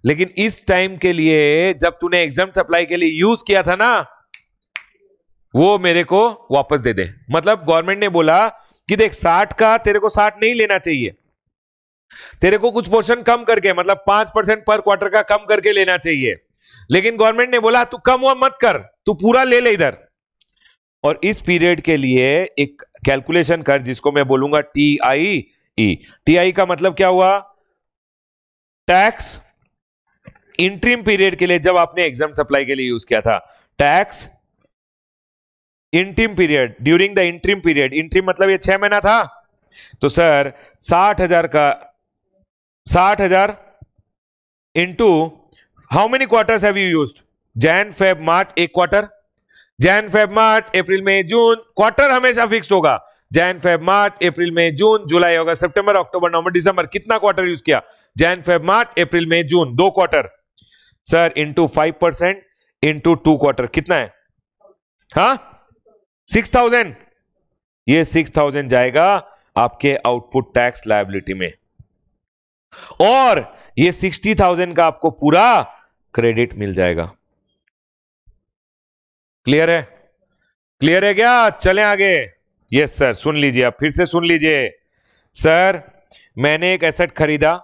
लेकिन इस टाइम के लिए जब तूने एग्जाम सप्लाई के लिए यूज किया था ना वो मेरे को वापस दे दे मतलब गवर्नमेंट ने बोला कि देख साठ का तेरे को साठ नहीं लेना चाहिए तेरे को कुछ पोर्शन कम करके मतलब पांच परसेंट पर क्वार्टर का कम करके लेना चाहिए लेकिन गवर्नमेंट ने बोला तू कम हुआ मत कर तू पूरा ले ले इधर और इस पीरियड के लिए एक कैलकुलेशन कर जिसको मैं बोलूंगा T I E T I का मतलब क्या हुआ टैक्स इंट्रीम पीरियड के लिए जब आपने एग्जाम सप्लाई के लिए यूज किया था tax interim period during the interim period interim मतलब ये छह महीना था तो सर साठ हजार का साठ हजार into how many quarters have you used Jan Feb March एक quarter Jan Feb March April मई जून क्वार्टर हमेशा फिक्स होगा जैन फेब मार्च अप्रैल मई जून जुलाई होगा सितंबर अक्टूबर नवंबर दिसंबर कितना क्वार्टर यूज किया जैन फेब मार्च अप्रैल मई जून दो quarter sir into five percent into two quarter कितना है हा सिक्स थाउजेंड ये सिक्स थाउजेंड जाएगा आपके आउटपुट टैक्स लाइबिलिटी में और ये सिक्सटी थाउजेंड का आपको पूरा क्रेडिट मिल जाएगा क्लियर है क्लियर है क्या चले आगे यस सर सुन लीजिए आप फिर से सुन लीजिए सर मैंने एक एसेट खरीदा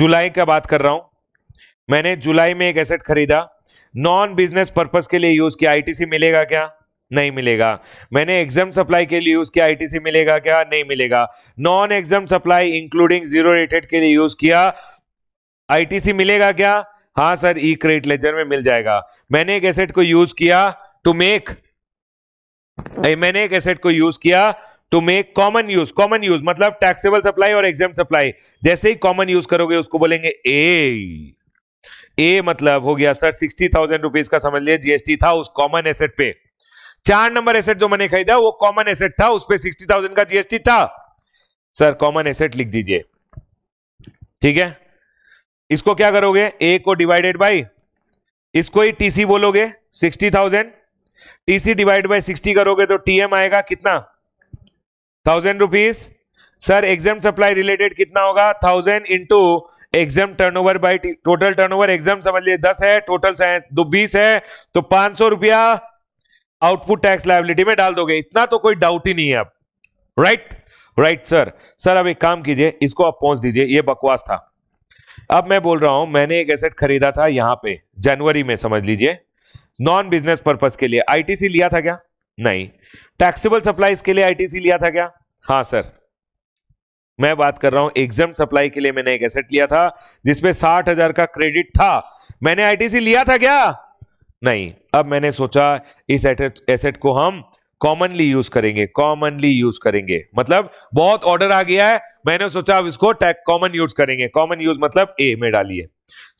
जुलाई का बात कर रहा हूं मैंने जुलाई में एक एसेट खरीदा नॉन बिजनेस पर्पस के लिए यूज किया आईटीसी मिलेगा क्या नहीं मिलेगा मैंने एग्जाम सप्लाई के लिए यूज़ किया आईटीसी मिलेगा क्या नहीं मिलेगा non exempt supply including zero rated के लिए यूज़ किया आईटीसी मिलेगा क्या हाँ सर ई क्रेडिट लेजर में मिल जाएगा मैंने एक एसेट को यूज किया टू मेक मैंने एक एसेट को यूज किया to make common use common use मतलब टैक्सेबल सप्लाई और एग्जाम सप्लाई जैसे ही कॉमन यूज करोगे उसको बोलेंगे ए ए मतलब हो गया सर सिक्सटी थाउजेंड रुपीज का समझ लिया जीएसटी था उस कॉमन एसेट पे चार नंबर एसेट जो मैंने खरीदा वो कॉमन एसेट था उस पर सिक्सटी थाउजेंड का जीएसटी था सर कॉमन एसेट लिख दीजिए ठीक है इसको क्या करोगे ए को डिवाइडेड बाई इसको ही टीसी बोलोगे sixty thousand TC divide by sixty करोगे तो टीएम आएगा कितना thousand rupees sir exempt supply related कितना होगा thousand into exempt turnover by total turnover exempt समझ लिए दस है टोटल बीस है तो पांच सौ रुपया आउटपुट टैक्स लाइबिलिटी में डाल दोगे इतना तो कोई डाउट ही नहीं है अब राइट राइट सर सर अब एक काम कीजिए इसको आप पहुंच दीजिए ये बकवास था अब मैं बोल रहा हूं मैंने एक एसेट खरीदा था यहां पे जनवरी में समझ लीजिए नॉन बिजनेस पर्पज के लिए आईटीसी लिया था क्या नहीं टैक्सेबल सप्लाईज के लिए आईटीसी लिया था क्या हाँ सर मैं बात कर रहा हूं एग्जाम सप्लाई के लिए मैंने एक एसेट लिया था जिसमें साठ का क्रेडिट था मैंने आईटीसी लिया था क्या नहीं अब मैंने सोचा इस एसेट को हम कॉमनली यूज करेंगे कॉमनली यूज करेंगे मतलब बहुत ऑर्डर आ गया है मैंने सोचा अब इसको टैक कॉमन यूज करेंगे कॉमन यूज मतलब ए में डालिए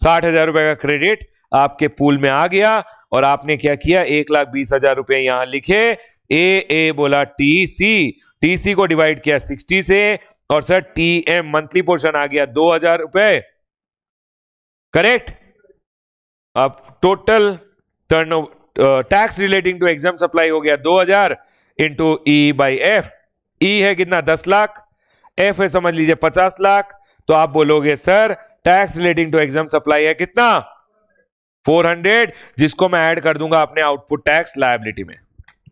साठ हजार रुपए का क्रेडिट आपके पूल में आ गया और आपने क्या किया एक लाख बीस हजार रुपए यहां लिखे ए ए बोला टी सी टी सी को डिवाइड किया सिक्सटी से और sir T M monthly portion आ गया दो हजार रुपए करेक्ट अब total turn tax relating to exempt supply हो गया 2000 हजार into E by F E है कितना 10 लाख एफ है समझ लीजिए 50 लाख तो आप बोलोगे sir tax relating to exempt supply है कितना 400 जिसको मैं ऐड कर दूंगा अपने आउटपुट टैक्स लाइबिलिटी में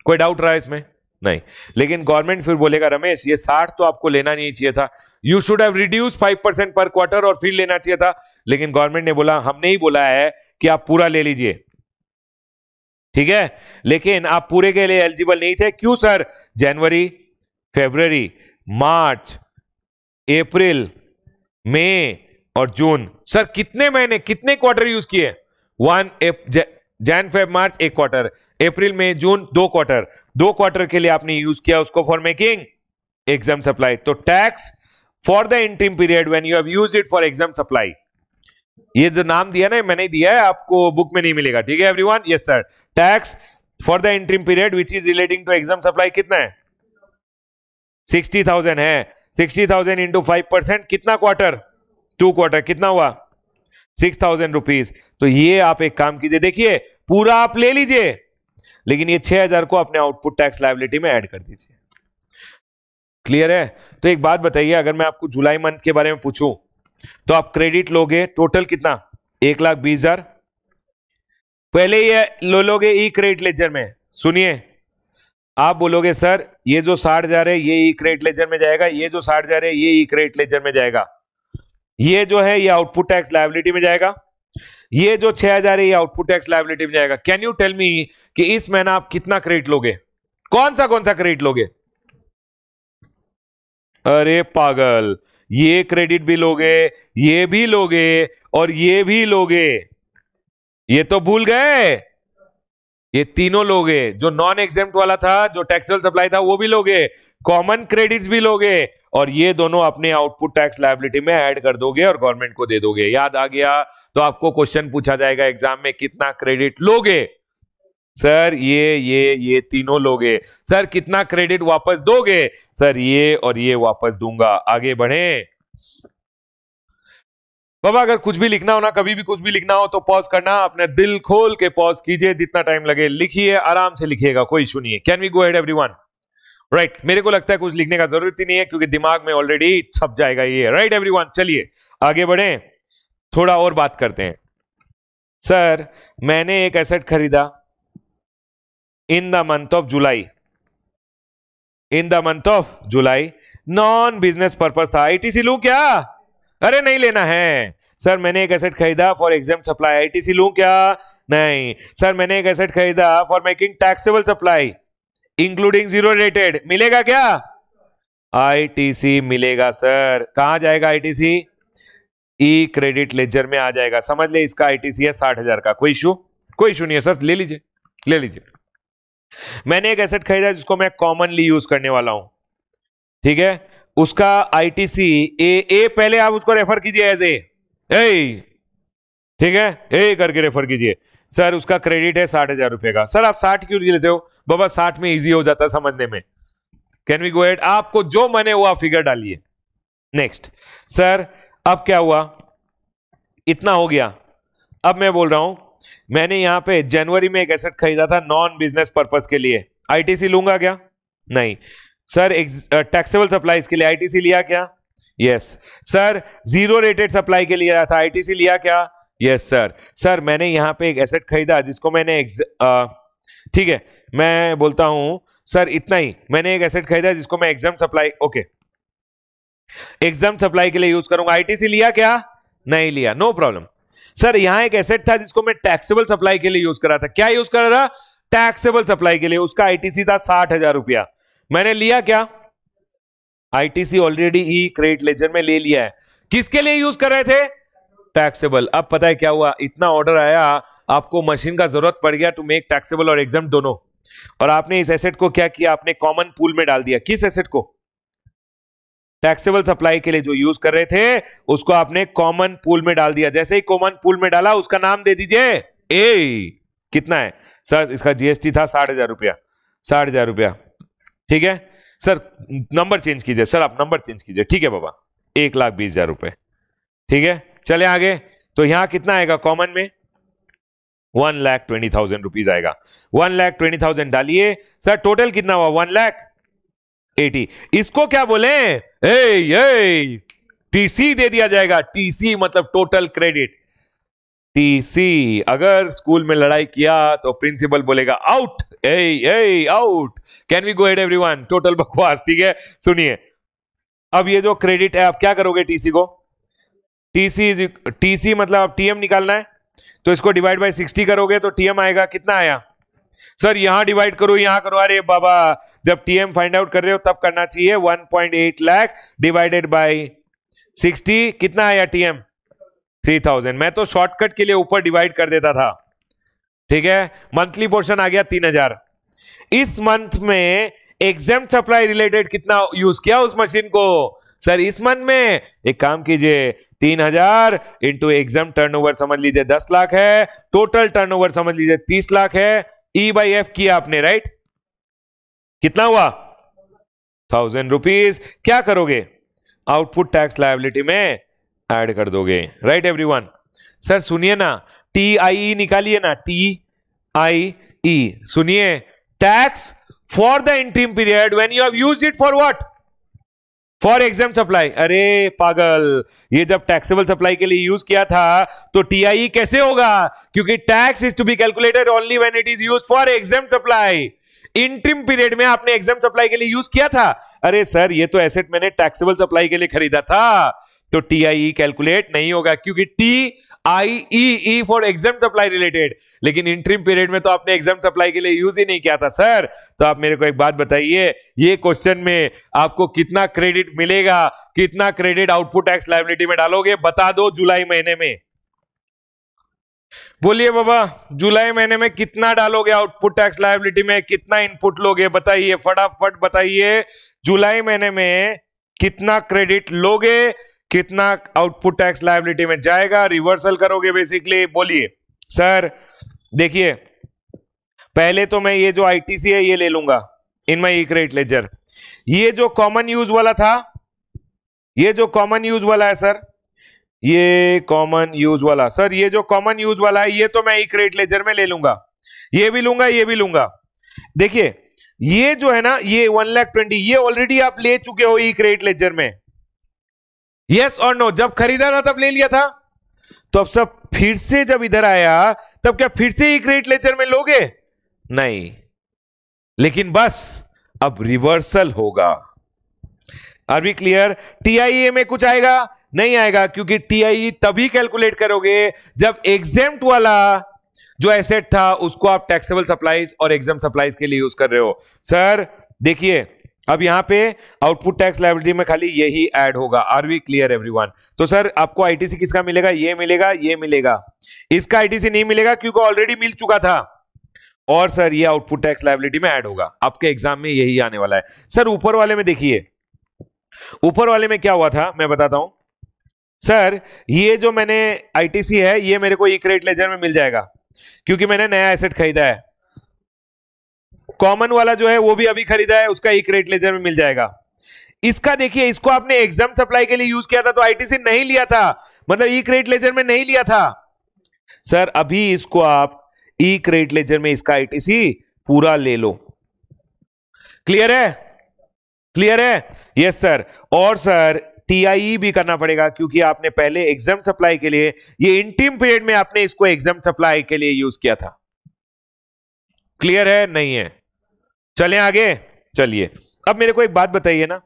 कोई डाउट रहा है इसमें नहीं लेकिन गवर्नमेंट फिर बोलेगा रमेश ये साठ तो आपको लेना नहीं चाहिए था you should have reduce five percent पर क्वार्टर और फिर लेना चाहिए था लेकिन गवर्नमेंट ने बोला हमने ही बोला है कि आप पूरा ले लीजिए ठीक है लेकिन आप पूरे के लिए एलिजिबल नहीं थे क्यों सर जनवरी फेबररी मार्च अप्रैल मई और जून सर कितने महीने कितने क्वार्टर यूज किए वन जैन फेब मार्च एक क्वार्टर अप्रैल मई जून दो क्वार्टर दो क्वार्टर के लिए आपने यूज किया उसको फॉर मेकिंग एग्जाम सप्लाई तो tax for the interim period when you have use it for exempt supply ये जो नाम दिया ना मैंने दिया है आपको बुक में नहीं मिलेगा ठीक है everyone yes sir tax for the interim period which is relating to exempt supply कितना है सिक्सटी थाउजेंड है sixty thousand into five percent कितना क्वार्टर टू क्वार्टर कितना हुआ सिक्स थाउजेंड रुपीज तो ये आप एक काम कीजिए देखिए पूरा आप ले लीजिए लेकिन ये छह हजार को अपने आउटपुट टैक्स लाइबिलिटी में ऐड कर दीजिए क्लियर है तो एक बात बताइए अगर मैं आपको जुलाई मंथ के बारे में पूछूं तो आप क्रेडिट लोगे टोटल कितना एक लाख बीस हजार पहले ये लो लोगे ई क्रेडिट लेजर में सुनिए आप बोलोगे सर ये जो साठ हजार है ये ई क्रेडिट लेजर में जाएगा ये जो साठ हजार है ये ई क्रेडिट लेजर में जाएगा ये जो है ये आउटपुट टैक्स लाइबिलिटी में जाएगा ये जो छह हजार है ये आउटपुट टैक्स लाइबिलिटी में जाएगा कैन यू टेल मी कि इस महीना आप कितना क्रेडिट लोगे कौन सा कौन सा क्रेडिट लोगे अरे पागल ये क्रेडिट भी लोगे ये भी लोगे और ये भी लोगे ये तो भूल गए ये तीनों लोगे जो नॉन एग्जाम वाला था जो टैक्सल सप्लाई था वो भी लोगे कॉमन क्रेडिट्स भी लोगे और ये दोनों अपने आउटपुट टैक्स लाइबिलिटी में ऐड कर दोगे और गवर्नमेंट को दे दोगे याद आ गया तो आपको क्वेश्चन पूछा जाएगा एग्जाम में कितना क्रेडिट लोगे सर ये ये ये तीनों लोगे सर कितना क्रेडिट वापस दोगे सर ये और ये वापस दूंगा आगे बढ़े बाबा अगर कुछ भी लिखना हो ना कभी भी कुछ भी लिखना हो तो पॉज करना अपने दिल खोल के पॉज कीजिए जितना टाइम लगे लिखिए आराम से लिखिएगा कोई इशू नहीं है can we go ahead one right मेरे को लगता है कुछ लिखने का जरूरत ही नहीं है क्योंकि दिमाग में ऑलरेडी छप जाएगा ये राइट वन चलिए आगे बढ़े थोड़ा और बात करते हैं सर मैंने एक एसेट खरीदा in the month of July in the month of July non business purpose था आई टी सी लू क्या अरे नहीं लेना है सर मैंने एक एसेट खरीदा for exempt supply I T C लू क्या नहीं सर मैंने एक एसेट खरीदा for making taxable supply including zero rated मिलेगा क्या आई टी सी मिलेगा सर कहाँ जाएगा I T C E credit ledger में आ जाएगा समझ ले इसका आईटीसी है साठ हजार का कोई इशू कोई इशू नहीं है सर ले लीजिए ले लीजिए मैंने एक एसेट खरीदा जिसको मैं कॉमनली यूज करने वाला हूं ठीक है उसका आईटीसी ए ए पहले आप उसको रेफर कीजिए एज ए ठीक है ए करके रेफर कीजिए सर उसका क्रेडिट है साठ हजार रुपए का सर आप साठ क्यों लेते हो बाबा साठ में इजी हो जाता है समझने में कैन वी गो एट आपको जो मैंने हुआ फिगर डालिए नेक्स्ट सर अब क्या हुआ इतना हो गया अब मैं बोल रहा हूं मैंने यहां पे जनवरी में एक एसेट खरीदा था नॉन बिजनेस पर्पज के लिए आईटीसी लूंगा क्या नहीं सर टैक्सेबल सप्लाईज के लिए आईटीसी लिया क्या yes sir zero rated supply के लिए था आईटीसी लिया क्या यस सर सर मैंने यहां पे एक एसेट खरीदा जिसको मैंने ठीक है मैं बोलता हूं सर इतना ही मैंने एक एसेट खरीदा जिसको मैं exempt supply okay exempt supply के लिए यूज करूंगा आईटीसी लिया क्या नहीं लिया नो प्रॉब्लम सर यहां एक एसेट था जिसको मैं टैक्सेबल सप्लाई के लिए यूज करा था क्या यूज कर रहा था टैक्सेबल सप्लाई के लिए उसका आईटीसी था साठ हजार रुपया मैंने लिया क्या ITC already E credit ledger में ले लिया है किसके लिए यूज कर रहे थे टैक्सेबल अब पता है क्या हुआ इतना ऑर्डर आया आपको मशीन का जरूरत पड़ गया टू मेक टैक्सेबल और एग्जाम दोनों और आपने इस एसेट को क्या किया आपने कॉमन पूल में डाल दिया किस एसेट को टैक्सेबल सप्लाई के लिए जो यूज कर रहे थे उसको आपने कॉमन पूल में डाल दिया जैसे ही कॉमन पूल में डाला उसका नाम दे दीजिए ए कितना है सर इसका जीएसटी था साठ हजार रुपया साठ हजार रुपया ठीक है सर नंबर चेंज कीजिए सर आप नंबर चेंज कीजिए ठीक है बाबा एक लाख बीस हजार रुपये ठीक है चले आगे तो यहां कितना आएगा कॉमन में one lakh twenty thousand rupees आएगा वन लाख ट्वेंटी थाउजेंड डालिए सर टोटल कितना हुआ वन लाख एटी इसको क्या बोले ए ए, टीसी दे दिया जाएगा टीसी मतलब टोटल क्रेडिट टीसी अगर स्कूल में लड़ाई किया तो प्रिंसिपल बोलेगा out A A out can we go ahead everyone total बकवास ठीक है सुनिए अब ये जो क्रेडिट है आप क्या करोगे टीसी को टीसी टीसी मतलब आप टीएम निकालना है तो इसको डिवाइड बाय सिक्सटी करोगे तो टीएम आएगा कितना आया सर यहां डिवाइड करो यहां करो अरे बाबा जब टीएम फाइंड आउट कर रहे हो तब करना चाहिए 1.8 लाख डिवाइडेड बाय 60 कितना आया टीएम 3000 मैं तो शॉर्टकट के लिए ऊपर डिवाइड कर देता था ठीक है मंथली पोर्शन आ गया 3000 इस मंथ में एग्जाम सप्लाई रिलेटेड कितना यूज किया उस मशीन को सर इस मंथ में एक काम कीजिए तीन हजार इंटू एग्जाम टर्न समझ लीजिए दस लाख है टोटल टर्नओवर समझ लीजिए तीस लाख है ई बाई एफ किया आपने राइट कितना हुआ थाउजेंड रुपीज क्या करोगे आउटपुट टैक्स लाइबिलिटी में ऐड कर दोगे राइट एवरीवन सर सुनिए ना टी आई ई निकालिए ना टी आई ई सुनिए tax for the interim period when you have used it for what for exempt supply अरे पागल ये जब टैक्सेबल सप्लाई के लिए यूज किया था तो टीआई e कैसे होगा क्योंकि tax is to be calculated only when it is use for exempt supply interim period में आपने एग्जाम सप्लाई के लिए यूज किया था अरे सर ये तो एसेट मैंने टैक्सेबल सप्लाई के लिए खरीदा था तो टी आई ई कैलकुलेट नहीं होगा क्योंकि T I E E for exempt supply related लेकिन इंट्रीम पीरियड में तो आपने एग्जाम सप्लाई के लिए यूज ही नहीं किया था सर तो आप मेरे को एक बात बताइए ये क्वेश्चन में आपको कितना क्रेडिट मिलेगा कितना क्रेडिट आउटपुट टैक्स लाइबिलिटी में डालोगे बता दो जुलाई महीने में बोलिए बाबा जुलाई महीने में कितना डालोगे आउटपुट टैक्स लाइबिलिटी में कितना इनपुट लोगे बताइए फटाफट बताइए जुलाई महीने में कितना क्रेडिट लोगे कितना आउटपुट टैक्स लाइबिलिटी में जाएगा रिवर्सल करोगे बेसिकली बोलिए सर देखिए पहले तो मैं ये जो आईटीसी है ये ले लूंगा इन माई ई क्रेडिट लेजर ये जो कॉमन यूज वाला था ये जो कॉमन यूज वाला है सर ये कॉमन यूज वाला सर ये जो कॉमन यूज वाला है ये तो मैं एक रेट लेजर में ले लूंगा ये भी लूंगा ये भी लूंगा देखिए ये जो है ना ये वन लाख ट्वेंटी ये ऑलरेडी आप ले चुके हो एक रेट लेजर में यस और नो जब खरीदा था तब ले लिया था तो अब सब फिर से जब इधर आया तब क्या फिर से एक रेट लेजर में लोगे नहीं लेकिन बस अब रिवर्सल होगा आर बी क्लियर टीआईए में कुछ आएगा नहीं आएगा क्योंकि टीआई e तभी कैलकुलेट करोगे जब एग्जाम वाला जो एसेट था उसको आप टैक्सेबल सप्लाईज और एग्जाम सप्लाईज के लिए यूज कर रहे हो सर देखिए अब यहां पे आउटपुट टैक्स लाइब्रेरी में खाली यही ऐड होगा आर वी क्लियर एवरीवन तो सर आपको आईटीसी किसका मिलेगा ये मिलेगा ये मिलेगा इसका आईटीसी नहीं मिलेगा क्योंकि ऑलरेडी मिल चुका था और सर ये आउटपुट टैक्स लाइबिलिटी में ऐड होगा आपके एग्जाम में यही आने वाला है सर ऊपर वाले में देखिए ऊपर वाले में क्या हुआ था मैं बताता हूं सर ये जो मैंने आईटीसी है ये मेरे को ई क्रेडिट लेजर में मिल जाएगा क्योंकि मैंने नया एसेट खरीदा है कॉमन वाला जो है वो भी अभी खरीदा है उसका ई क्रेडिट लेजर में मिल जाएगा इसका देखिए इसको आपने एग्जाम सप्लाई के लिए यूज किया था तो आईटीसी नहीं लिया था मतलब ई क्रेडिट लेजर में नहीं लिया था सर अभी इसको आप ई क्रेडिट लेजर में इसका आईटीसी पूरा ले लो क्लियर है क्लियर है यस सर और सर टी e भी करना पड़ेगा क्योंकि आपने पहले एग्जाम सप्लाई के लिए ये इंटीम पीरियड में आपने इसको एग्जाम सप्लाई के लिए यूज किया था क्लियर है नहीं है चले आगे चलिए अब मेरे को एक बात बताइए ना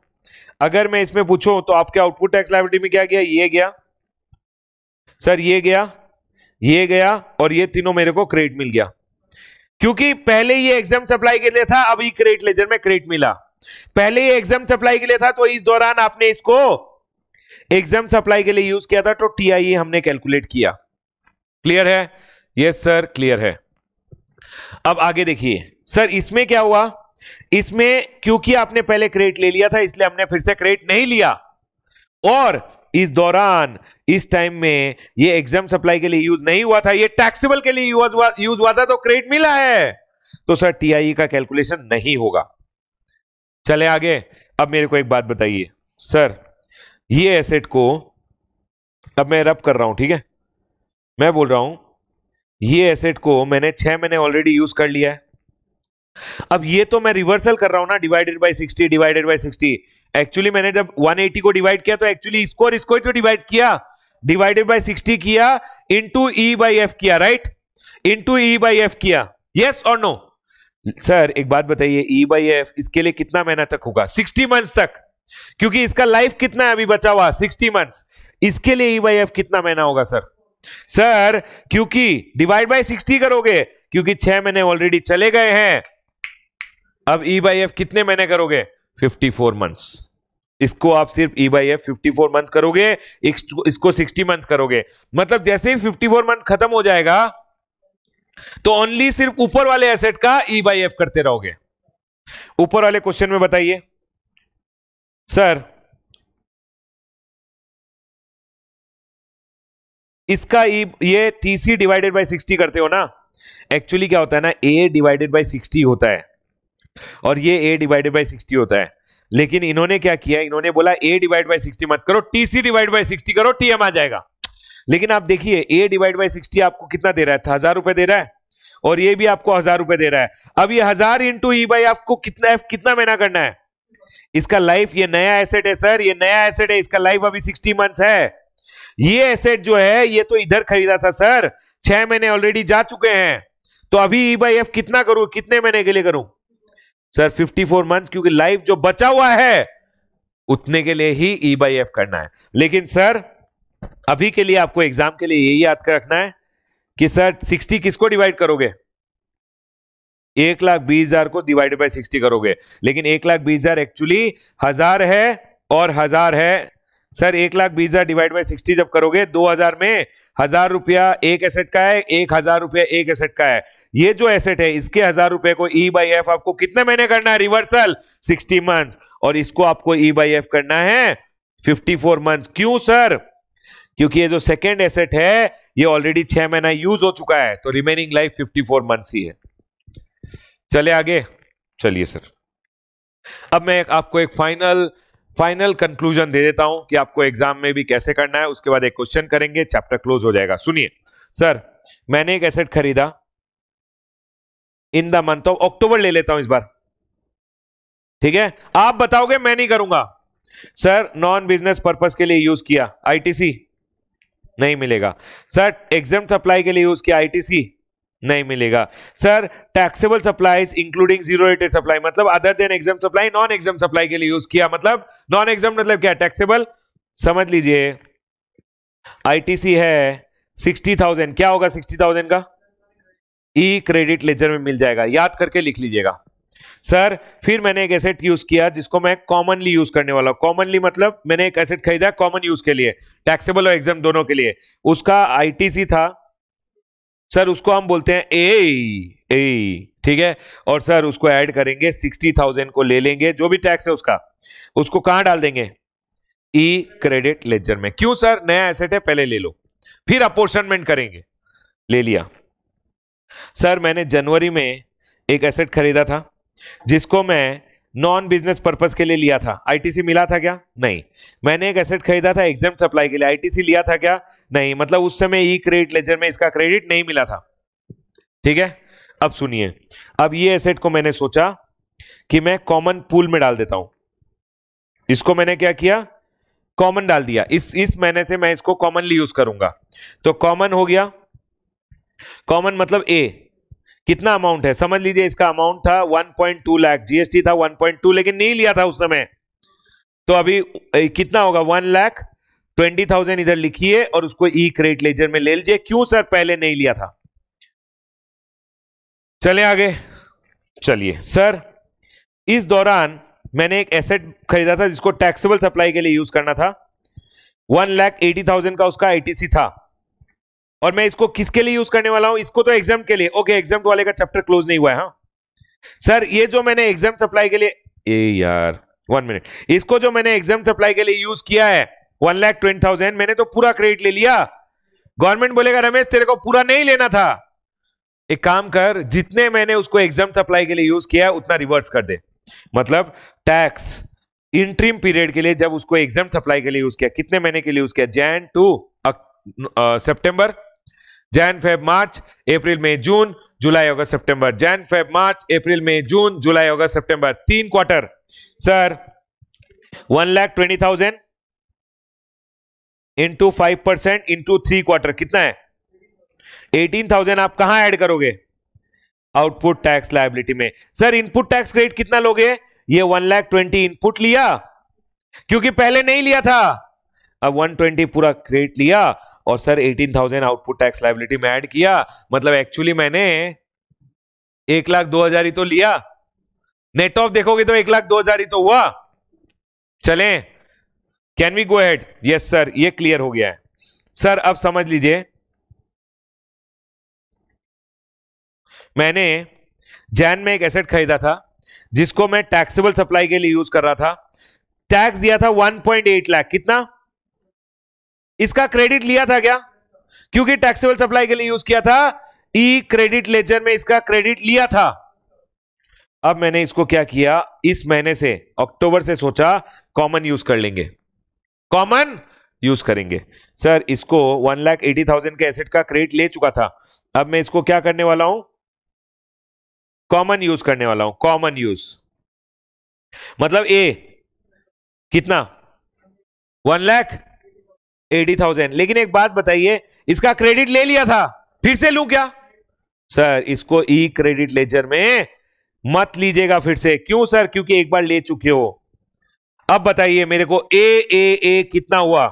अगर मैं इसमें पूछूं तो आपके आउटपुट टैक्स लाइब्रेटी में क्या गया ये गया सर ये गया ये गया और ये तीनों मेरे को क्रेडिट मिल गया क्योंकि पहले ये एग्जाम सप्लाई के लिए था अब ये क्रेडिट लेजर में क्रेडिट मिला पहले ये एग्जाम सप्लाई के लिए था तो इस दौरान आपने इसको एग्जाम सप्लाई के लिए यूज किया था तो टीआईए हमने कैलकुलेट किया क्लियर है यस सर क्लियर है अब आगे देखिए सर इसमें क्या हुआ इसमें क्योंकि आपने पहले क्रेडिट ले लिया था इसलिए हमने फिर से क्रेडिट नहीं लिया और इस दौरान इस टाइम में ये एग्जाम सप्लाई के लिए यूज नहीं हुआ था ये टैक्सेबल के लिए यूज हुआ यूज हुआ था तो क्रेडिट मिला है तो सर टीआई का कैलकुलेशन नहीं होगा चले आगे अब मेरे को एक बात बताइए सर ये एसेट को अब मैं रब कर रहा हूं ठीक है मैं बोल रहा हूं ये एसेट को मैंने छह महीने ऑलरेडी यूज कर लिया है अब ये तो मैं रिवर्सल कर रहा हूं ना divided by 60 divided by 60 actually मैंने जब 180 को डिवाइड किया तो एक्चुअली इसको और इसको ही तो डिवाइड किया डिवाइडेड बाय 60 किया इनटू ई बाय एफ किया right into E by F किया यस और नो सर एक बात बताइए ई बाई एफ इसके लिए कितना महीना तक होगा सिक्सटी मंथ तक क्योंकि इसका लाइफ कितना है अभी बचा हुआ सिक्सटी मंथ इसके लिए ई वाई एफ कितना महीना होगा सर सर क्योंकि डिवाइड बाय सिक्सटी करोगे क्योंकि छह महीने ऑलरेडी चले गए हैं अब ई बाई एफ कितने महीने करोगे फिफ्टी फोर मंथ इसको आप सिर्फ E by F fifty four month करोगे इसको सिक्सटी मंथ करोगे मतलब जैसे ही फिफ्टी फोर मंथ खत्म हो जाएगा तो ओनली सिर्फ ऊपर वाले एसेट का ई बाई एफ करते रहोगे ऊपर वाले क्वेश्चन में बताइए सर इसका ये टीसी डिवाइडेड बाय 60 करते हो ना एक्चुअली क्या होता है ना ए डिवाइडेड बाय 60 होता है और ये ए डिवाइडेड बाय 60 होता है लेकिन इन्होंने क्या किया इन्होंने बोला ए डिवाइड बाय 60 मत करो टीसी डिवाइड बाय 60 करो टीएम आ जाएगा लेकिन आप देखिए ए डिवाइड बाय 60 आपको कितना दे रहा है हजार रुपए दे रहा है और ये भी आपको हजार रुपए दे रहा है अब ये हजार इंटू ई बाई आपको कितना कितना महीना करना है इसका लाइफ ये नया एसेट है सर ये नया एसेट है इसका लाइफ अभी सिक्सटी मंथ है ये एसेट जो है ये तो इधर खरीदा था सर छह महीने ऑलरेडी जा चुके हैं तो अभी ई बाई एफ कितना करूं कितने महीने के लिए करूं सर 54 फोर मंथ क्योंकि लाइफ जो बचा हुआ है उतने के लिए ही ई बाई एफ करना है लेकिन सर अभी के लिए आपको एग्जाम के लिए यही याद कर रखना है कि सर 60 किसको डिवाइड करोगे एक लाख बीस हजार को डिवाइडेड बाय सिक्सटी करोगे लेकिन एक लाख बीस हजार एक्चुअली हजार है और हजार है सर एक लाख बीस हजार डिवाइड बाय सिक्सटी जब करोगे दो हजार में हजार रुपया एक एसेट का है एक हजार रुपया एक एसेट का है ये जो एसेट है इसके हजार रुपए को ई बाई एफ आपको कितने महीने करना है रिवर्सल सिक्सटी मंथ और इसको आपको ई बाई एफ करना है फिफ्टी फोर मंथ क्यों सर क्योंकि ये जो सेकेंड एसेट है ये ऑलरेडी छह महीना यूज हो चुका है तो remaining life fifty four month ही है चले आगे चलिए सर अब मैं एक, आपको एक फाइनल फाइनल कंक्लूजन दे देता हूं कि आपको एग्जाम में भी कैसे करना है उसके बाद एक क्वेश्चन करेंगे चैप्टर क्लोज हो जाएगा सुनिए सर मैंने एक एसेट खरीदा in the month of October ले लेता हूं इस बार ठीक है आप बताओगे मैं नहीं करूंगा सर नॉन बिजनेस पर्पज के लिए यूज किया आईटीसी नहीं मिलेगा सर एग्जाम सप्लाई के लिए यूज किया आईटीसी नहीं मिलेगा sir taxable supplies including zero rated supply मतलब other than exempt supply non exempt supply के लिए यूज किया मतलब नॉन एग्जाम मतलब क्या टैक्सेबल समझ लीजिए आईटीसी है सिक्सटी थाउजेंड क्या होगा सिक्सटी थाउजेंड का ई क्रेडिट लेजर में मिल जाएगा याद करके लिख लीजिएगा सर फिर मैंने एक एसेट यूज किया जिसको मैं कॉमनली यूज करने वाला हूं कॉमनली मतलब मैंने एक एसेट खरीदा कॉमन यूज के लिए टैक्सेबल और एग्जाम दोनों के लिए उसका आईटीसी था सर उसको हम बोलते हैं ए ए ठीक है और सर उसको ऐड करेंगे सिक्सटी थाउजेंड को ले लेंगे जो भी टैक्स है उसका उसको कहां डाल देंगे ई क्रेडिट लेजर में क्यों सर नया एसेट है पहले ले लो फिर अपोर्शनमेंट करेंगे ले लिया सर मैंने जनवरी में एक एसेट खरीदा था जिसको मैं नॉन बिजनेस पर्पस के लिए लिया था आईटीसी मिला था क्या नहीं मैंने एक एसेट खरीदा था एग्जाम सप्लाई के लिए आईटीसी लिया था क्या नहीं मतलब उस समय ई क्रेडिट लेजर में इसका क्रेडिट नहीं मिला था ठीक है अब सुनिए अब ये एसेट को मैंने सोचा कि मैं कॉमन पूल में डाल देता हूं इसको मैंने क्या किया कॉमन डाल दिया इस इस महीने से मैं इसको कॉमनली यूज करूंगा तो कॉमन हो गया कॉमन मतलब ए कितना अमाउंट है समझ लीजिए इसका अमाउंट था 1.2 लाख जीएसटी था 1.2 लेकिन नहीं लिया था उस समय तो अभी कितना होगा 1 लाख ट्वेंटी थाउजेंड इधर लिखिए और उसको ई क्रेडिट लेजर में ले लीजिए क्यों सर पहले नहीं लिया था चले आगे चलिए सर इस दौरान मैंने एक एसेट खरीदा था जिसको टैक्सेबल सप्लाई के लिए यूज करना था वन लैख एटी थाउजेंड का उसका आईटीसी था और मैं इसको किसके लिए यूज करने वाला हूं इसको तो एग्जाम के लिए ओके एग्जाम वाले का चैप्टर क्लोज नहीं हुआ है हा? सर ये जो मैंने एग्जाम सप्लाई के लिए ए यार वन मिनट इसको जो मैंने एग्जाम सप्लाई के लिए यूज किया है वन लैख ट्वेंटी थाउजेंड मैंने तो पूरा क्रेडिट ले लिया गवर्नमेंट बोलेगा रमेश तेरे को पूरा नहीं लेना था एक काम कर जितने मैंने उसको एग्जाम सप्लाई के लिए यूज किया उतना रिवर्स कर दे मतलब टैक्स इंट्रीम पीरियड के लिए जब उसको एग्जाम सप्लाई के लिए यूज किया कितने महीने के लिए यूज किया Jan to September Jan Feb March April May June July अगस्त सितंबर जैन फेब मार्च अप्रैल मई जून जुलाई अगस्त सितंबर तीन quarter sir one lakh twenty thousand into five percent into three quarter कितना है एटीन थाउजेंड आप कहां ऐड करोगे output tax liability में sir input tax credit कितना लोगे ये वन लाख ट्वेंटी इनपुट लिया क्योंकि पहले नहीं लिया था अब वन ट्वेंटी पूरा क्रेडिट लिया और sir eighteen thousand output tax liability में ऐड किया मतलब एक्चुअली मैंने एक लाख दो हजार ही तो लिया नेट ऑफ देखोगे तो एक लाख दो हजार ही तो हुआ चलें can we go ahead yes sir ये क्लियर हो गया है सर अब समझ लीजिए मैंने जैन में एक एसेट खरीदा था जिसको मैं टैक्सेबल सप्लाई के लिए यूज कर रहा था टैक्स दिया था 1.8 लाख कितना इसका क्रेडिट लिया था क्या क्योंकि टैक्सेबल सप्लाई के लिए यूज किया था ई क्रेडिट लेजर में इसका क्रेडिट लिया था अब मैंने इसको क्या किया इस महीने से अक्टूबर से सोचा कॉमन यूज कर लेंगे कॉमन यूज करेंगे सर इसको वन लाख एटी थाउजेंड के एसेट का क्रेडिट ले चुका था अब मैं इसको क्या करने वाला हूं कॉमन यूज करने वाला हूं कॉमन यूज मतलब ए कितना वन लाख एटी थाउजेंड लेकिन एक बात बताइए इसका क्रेडिट ले लिया था फिर से लू क्या सर इसको ई क्रेडिट लेजर में मत लीजिएगा फिर से क्यों सर क्योंकि एक बार ले चुके हो अब बताइए मेरे को ए ए ए कितना हुआ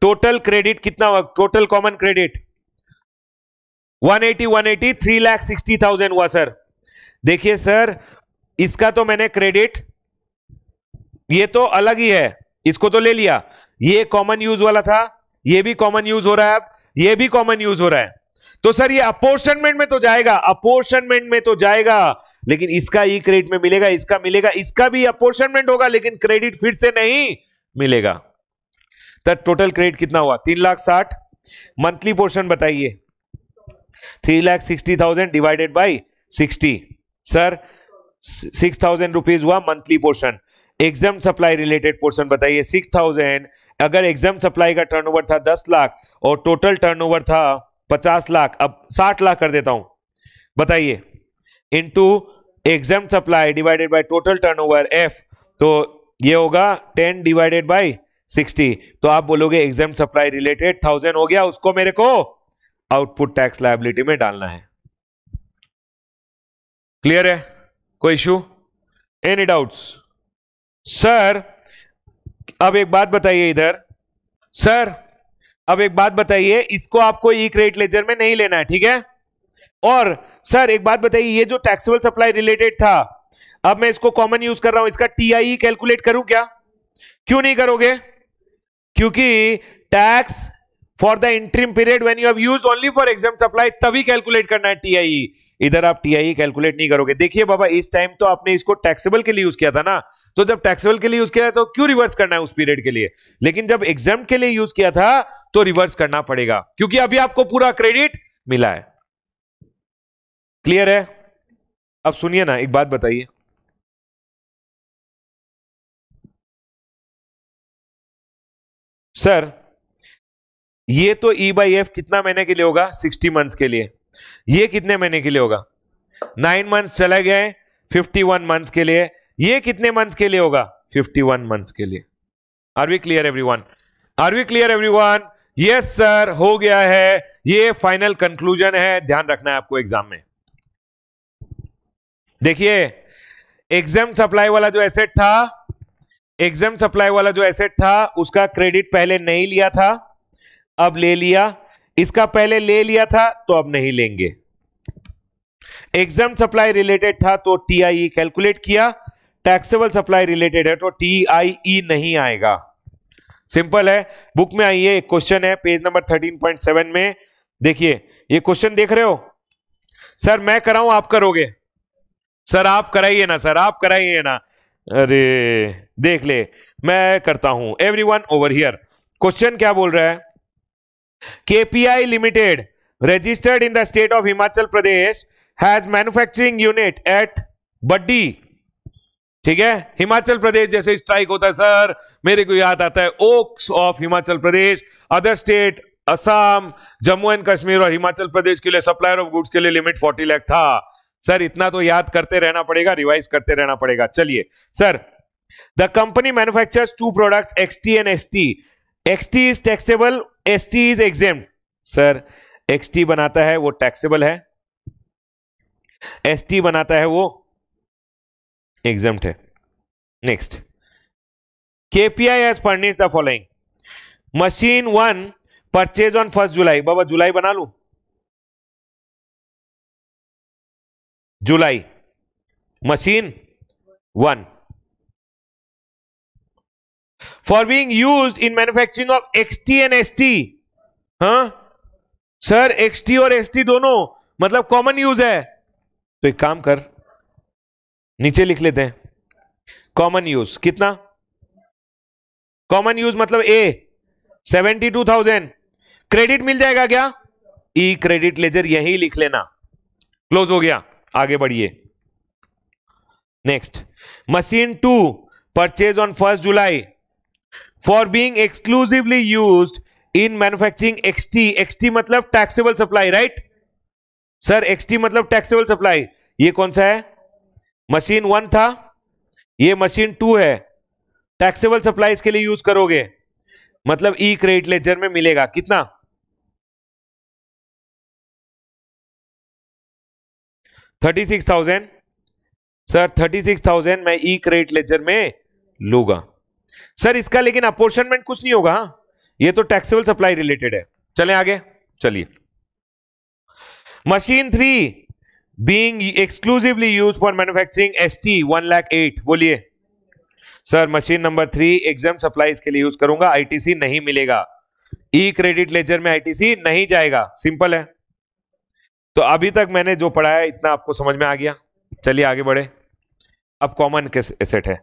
टोटल क्रेडिट कितना हुआ total common credit 180 eighty three lakh sixty thousand हुआ सर देखिए सर इसका तो मैंने क्रेडिट ये तो अलग ही है इसको तो ले लिया ये कॉमन यूज वाला था ये भी कॉमन यूज हो रहा है अब ये भी कॉमन यूज हो रहा है तो सर ये अपोर्शनमेंट में तो जाएगा अपोर्शनमेंट में तो जाएगा लेकिन इसका ई क्रेडिट में मिलेगा इसका मिलेगा इसका भी अपोर्शनमेंट होगा लेकिन क्रेडिट फिर से नहीं मिलेगा तब टोटल क्रेडिट कितना हुआ तीन लाख साठ मंथली पोर्शन बताइए three lakh sixty thousand divided by sixty sir six thousand rupees हुआ monthly portion exempt supply related portion बताइए सिक्स थाउजेंड अगर एग्जाम सप्लाई का टर्नओवर था दस लाख और टोटल टर्नओवर था पचास लाख अब साठ लाख कर देता हूं बताइए into exempt supply divided by total over F तो ये होगा टेन डिवाइडेड बाई सिक्सटी तो आप बोलोगे एग्जाम सप्लाई रिलेटेड थाउजेंड हो गया उसको मेरे को आउटपुट टैक्स लाइबिलिटी में डालना है क्लियर है कोई इशू एनी डाउट्स सर अब एक बात बताइए इधर सर अब एक बात बताइए इसको आपको ई क्रेडिट लेजर में नहीं लेना है ठीक है और सर एक बात बताइए ये जो टैक्सेबल सप्लाई रिलेटेड था अब मैं इसको कॉमन यूज कर रहा हूं इसका टी आई कैलकुलेट करूं क्या क्यों नहीं करोगे क्योंकि tax for the interim period when you have use only for exempt supply तभी कैलकुलेट करना है टीआई e। इधर आप टीआई कैलकुलेट e नहीं करोगे देखिए बाबा इस टाइम तो आपने इसको टैक्सेबल के लिए यूज किया था ना तो जब टैक्सेबल के लिए यूज किया तो क्यों रिवर्स करना है उस पीरियड के लिए लेकिन जब एग्जाम के लिए यूज किया था तो रिवर्स करना पड़ेगा क्योंकि अभी आपको पूरा क्रेडिट मिला है क्लियर है अब सुनिए ना एक बात बताइए सर ये तो ई बाई एफ कितना महीने के लिए होगा 60 मंथ्स के लिए ये कितने महीने के लिए होगा नाइन मंथ्स चला गया है 51 मंथ्स के लिए ये कितने मंथ्स के लिए होगा 51 मंथ्स के लिए are we clear everyone are we clear everyone yes sir हो गया है ये फाइनल कंक्लूजन है ध्यान रखना है आपको एग्जाम में देखिए एग्जाम सप्लाई वाला जो एसेट था एग्जाम सप्लाई वाला जो एसेट था उसका क्रेडिट पहले नहीं लिया था अब ले लिया इसका पहले ले लिया था तो अब नहीं लेंगे एग्जाम सप्लाई रिलेटेड था तो टीआईई कैलकुलेट e किया टैक्सेबल सप्लाई रिलेटेड है तो टीआईई e नहीं आएगा सिंपल है बुक में आइए एक क्वेश्चन है पेज नंबर 13.7 में देखिए ये क्वेश्चन देख रहे हो सर मैं कराऊं आप करोगे सर आप कराइए ना सर आप कराइए ना अरे देख ले मैं करता हूं every one over here question क्या बोल रहा है KPI limited registered in the state of Himachal Pradesh has manufacturing unit at Baddi ठीक है हिमाचल प्रदेश जैसे स्ट्राइक होता है सर मेरे को याद आता है oaks of Himachal Pradesh other state Assam Jammu and Kashmir और हिमाचल प्रदेश के लिए सप्लायर ऑफ गुड्स के लिए लिमिट 40 लाख था सर इतना तो याद करते रहना पड़ेगा रिवाइज करते रहना पड़ेगा चलिए sir the company manufacture two product X T and S T X T is taxable S T is exempt sir XT बनाता है वो टैक्सेबल है एस टी बनाता है वो एग्जाम है next KPI as furnish the following machine one purchase on first July बाबा July बना लू July machine one for being use in manufacturing of XT and T हाँ सर एक्सटी और एस टी दोनों मतलब कॉमन यूज है तो एक काम कर नीचे लिख लेते हैं कॉमन यूज कितना कॉमन यूज मतलब ए सेवेंटी टू थाउजेंड क्रेडिट मिल जाएगा क्या ई क्रेडिट लेजर यही लिख लेना क्लोज हो गया आगे बढ़िए next machine two purchase on first July for being exclusively use in manufacturing XT XT मतलब taxable supply right sir XT मतलब टैक्सेबल सप्लाई ये कौन सा है मशीन वन था ये मशीन टू है टैक्सेबल सप्लाई इसके लिए यूज करोगे मतलब ई क्रेडिट लेजर में मिलेगा कितना thirty six thousand sir thirty six thousand मैं ई क्रेडिट लेजर में लूंगा सर इसका लेकिन अपोर्शनमेंट कुछ नहीं होगा हाँ? ये तो टैक्सेबल सप्लाई रिलेटेड है चले आगे चलिए machine three being exclusively use for manufacturing S T one lakh eight बोलिए sir machine number three exempt supply के लिए यूज करूंगा आईटीसी नहीं मिलेगा ई क्रेडिट लेजर में आईटीसी नहीं जाएगा सिंपल है तो अभी तक मैंने जो पढ़ाया इतना आपको समझ में आ गया चलिए आगे बढ़े अब कॉमन एसेट है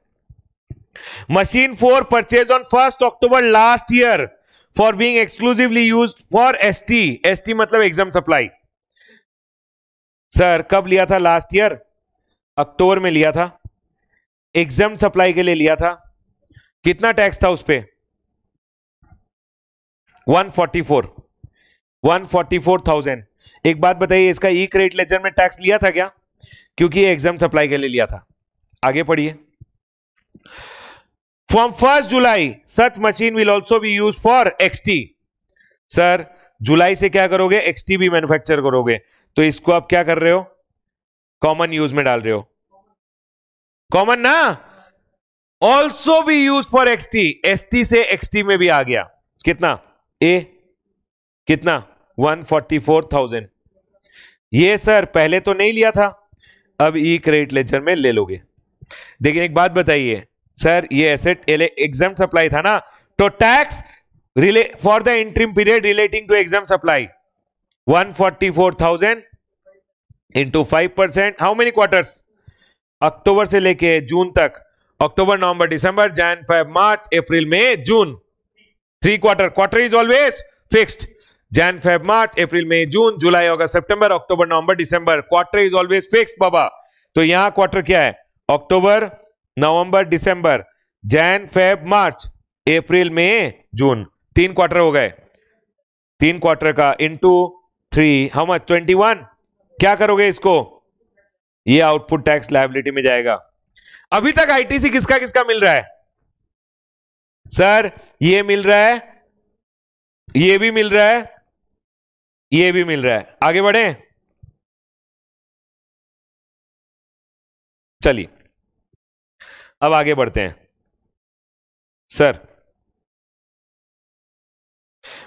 machine four purchase on first October last year for being exclusively use for ST ST मतलब एग्जाम सप्लाई सर कब लिया था लास्ट ईयर अक्टूबर में लिया था एग्जाम सप्लाई के लिए लिया था कितना टैक्स था उस पर one forty four one forty four thousand एक बात बताइए इसका ई क्रेडिट लेजर में टैक्स लिया था क्या क्योंकि एग्जाम सप्लाई के लिए लिया था आगे पढ़िए from first July such machine will also be use for XT sir जुलाई से क्या करोगे एक्सटी भी मैन्युफैक्चर करोगे तो इसको आप क्या कर रहे हो कॉमन यूज में डाल रहे हो कॉमन ना ऑल्सो भी यूज फॉर एक्सटी एसटी से एक्सटी में भी आ गया कितना ए कितना फोर्टी फोर थाउजेंड ये सर पहले तो नहीं लिया था अब ई क्रेडिट लेजर में ले लोगे देखिए एक बात बताइए सर ये एसेट एग्जाम सप्लाई था ना तो tax relay for the interim period relating to exempt supply one forty four thousand into five percent how many quarters अक्टूबर से लेके जून तक October November December Jan five March April May June three quarter quarter is always fixed Jan Feb March April May June July August September October November December quarter is always fixed बाबा तो यहां quarter क्या है अक्टूबर November December Jain Feb March April मई जून तीन quarter हो गए तीन quarter का into three how much twenty one क्या करोगे इसको ये आउटपुट टैक्स लाइबिलिटी में जाएगा अभी तक आईटीसी किसका किसका मिल रहा है सर ये मिल रहा है ये भी मिल रहा है ये भी मिल रहा है आगे बढ़े चलिए अब आगे बढ़ते हैं sir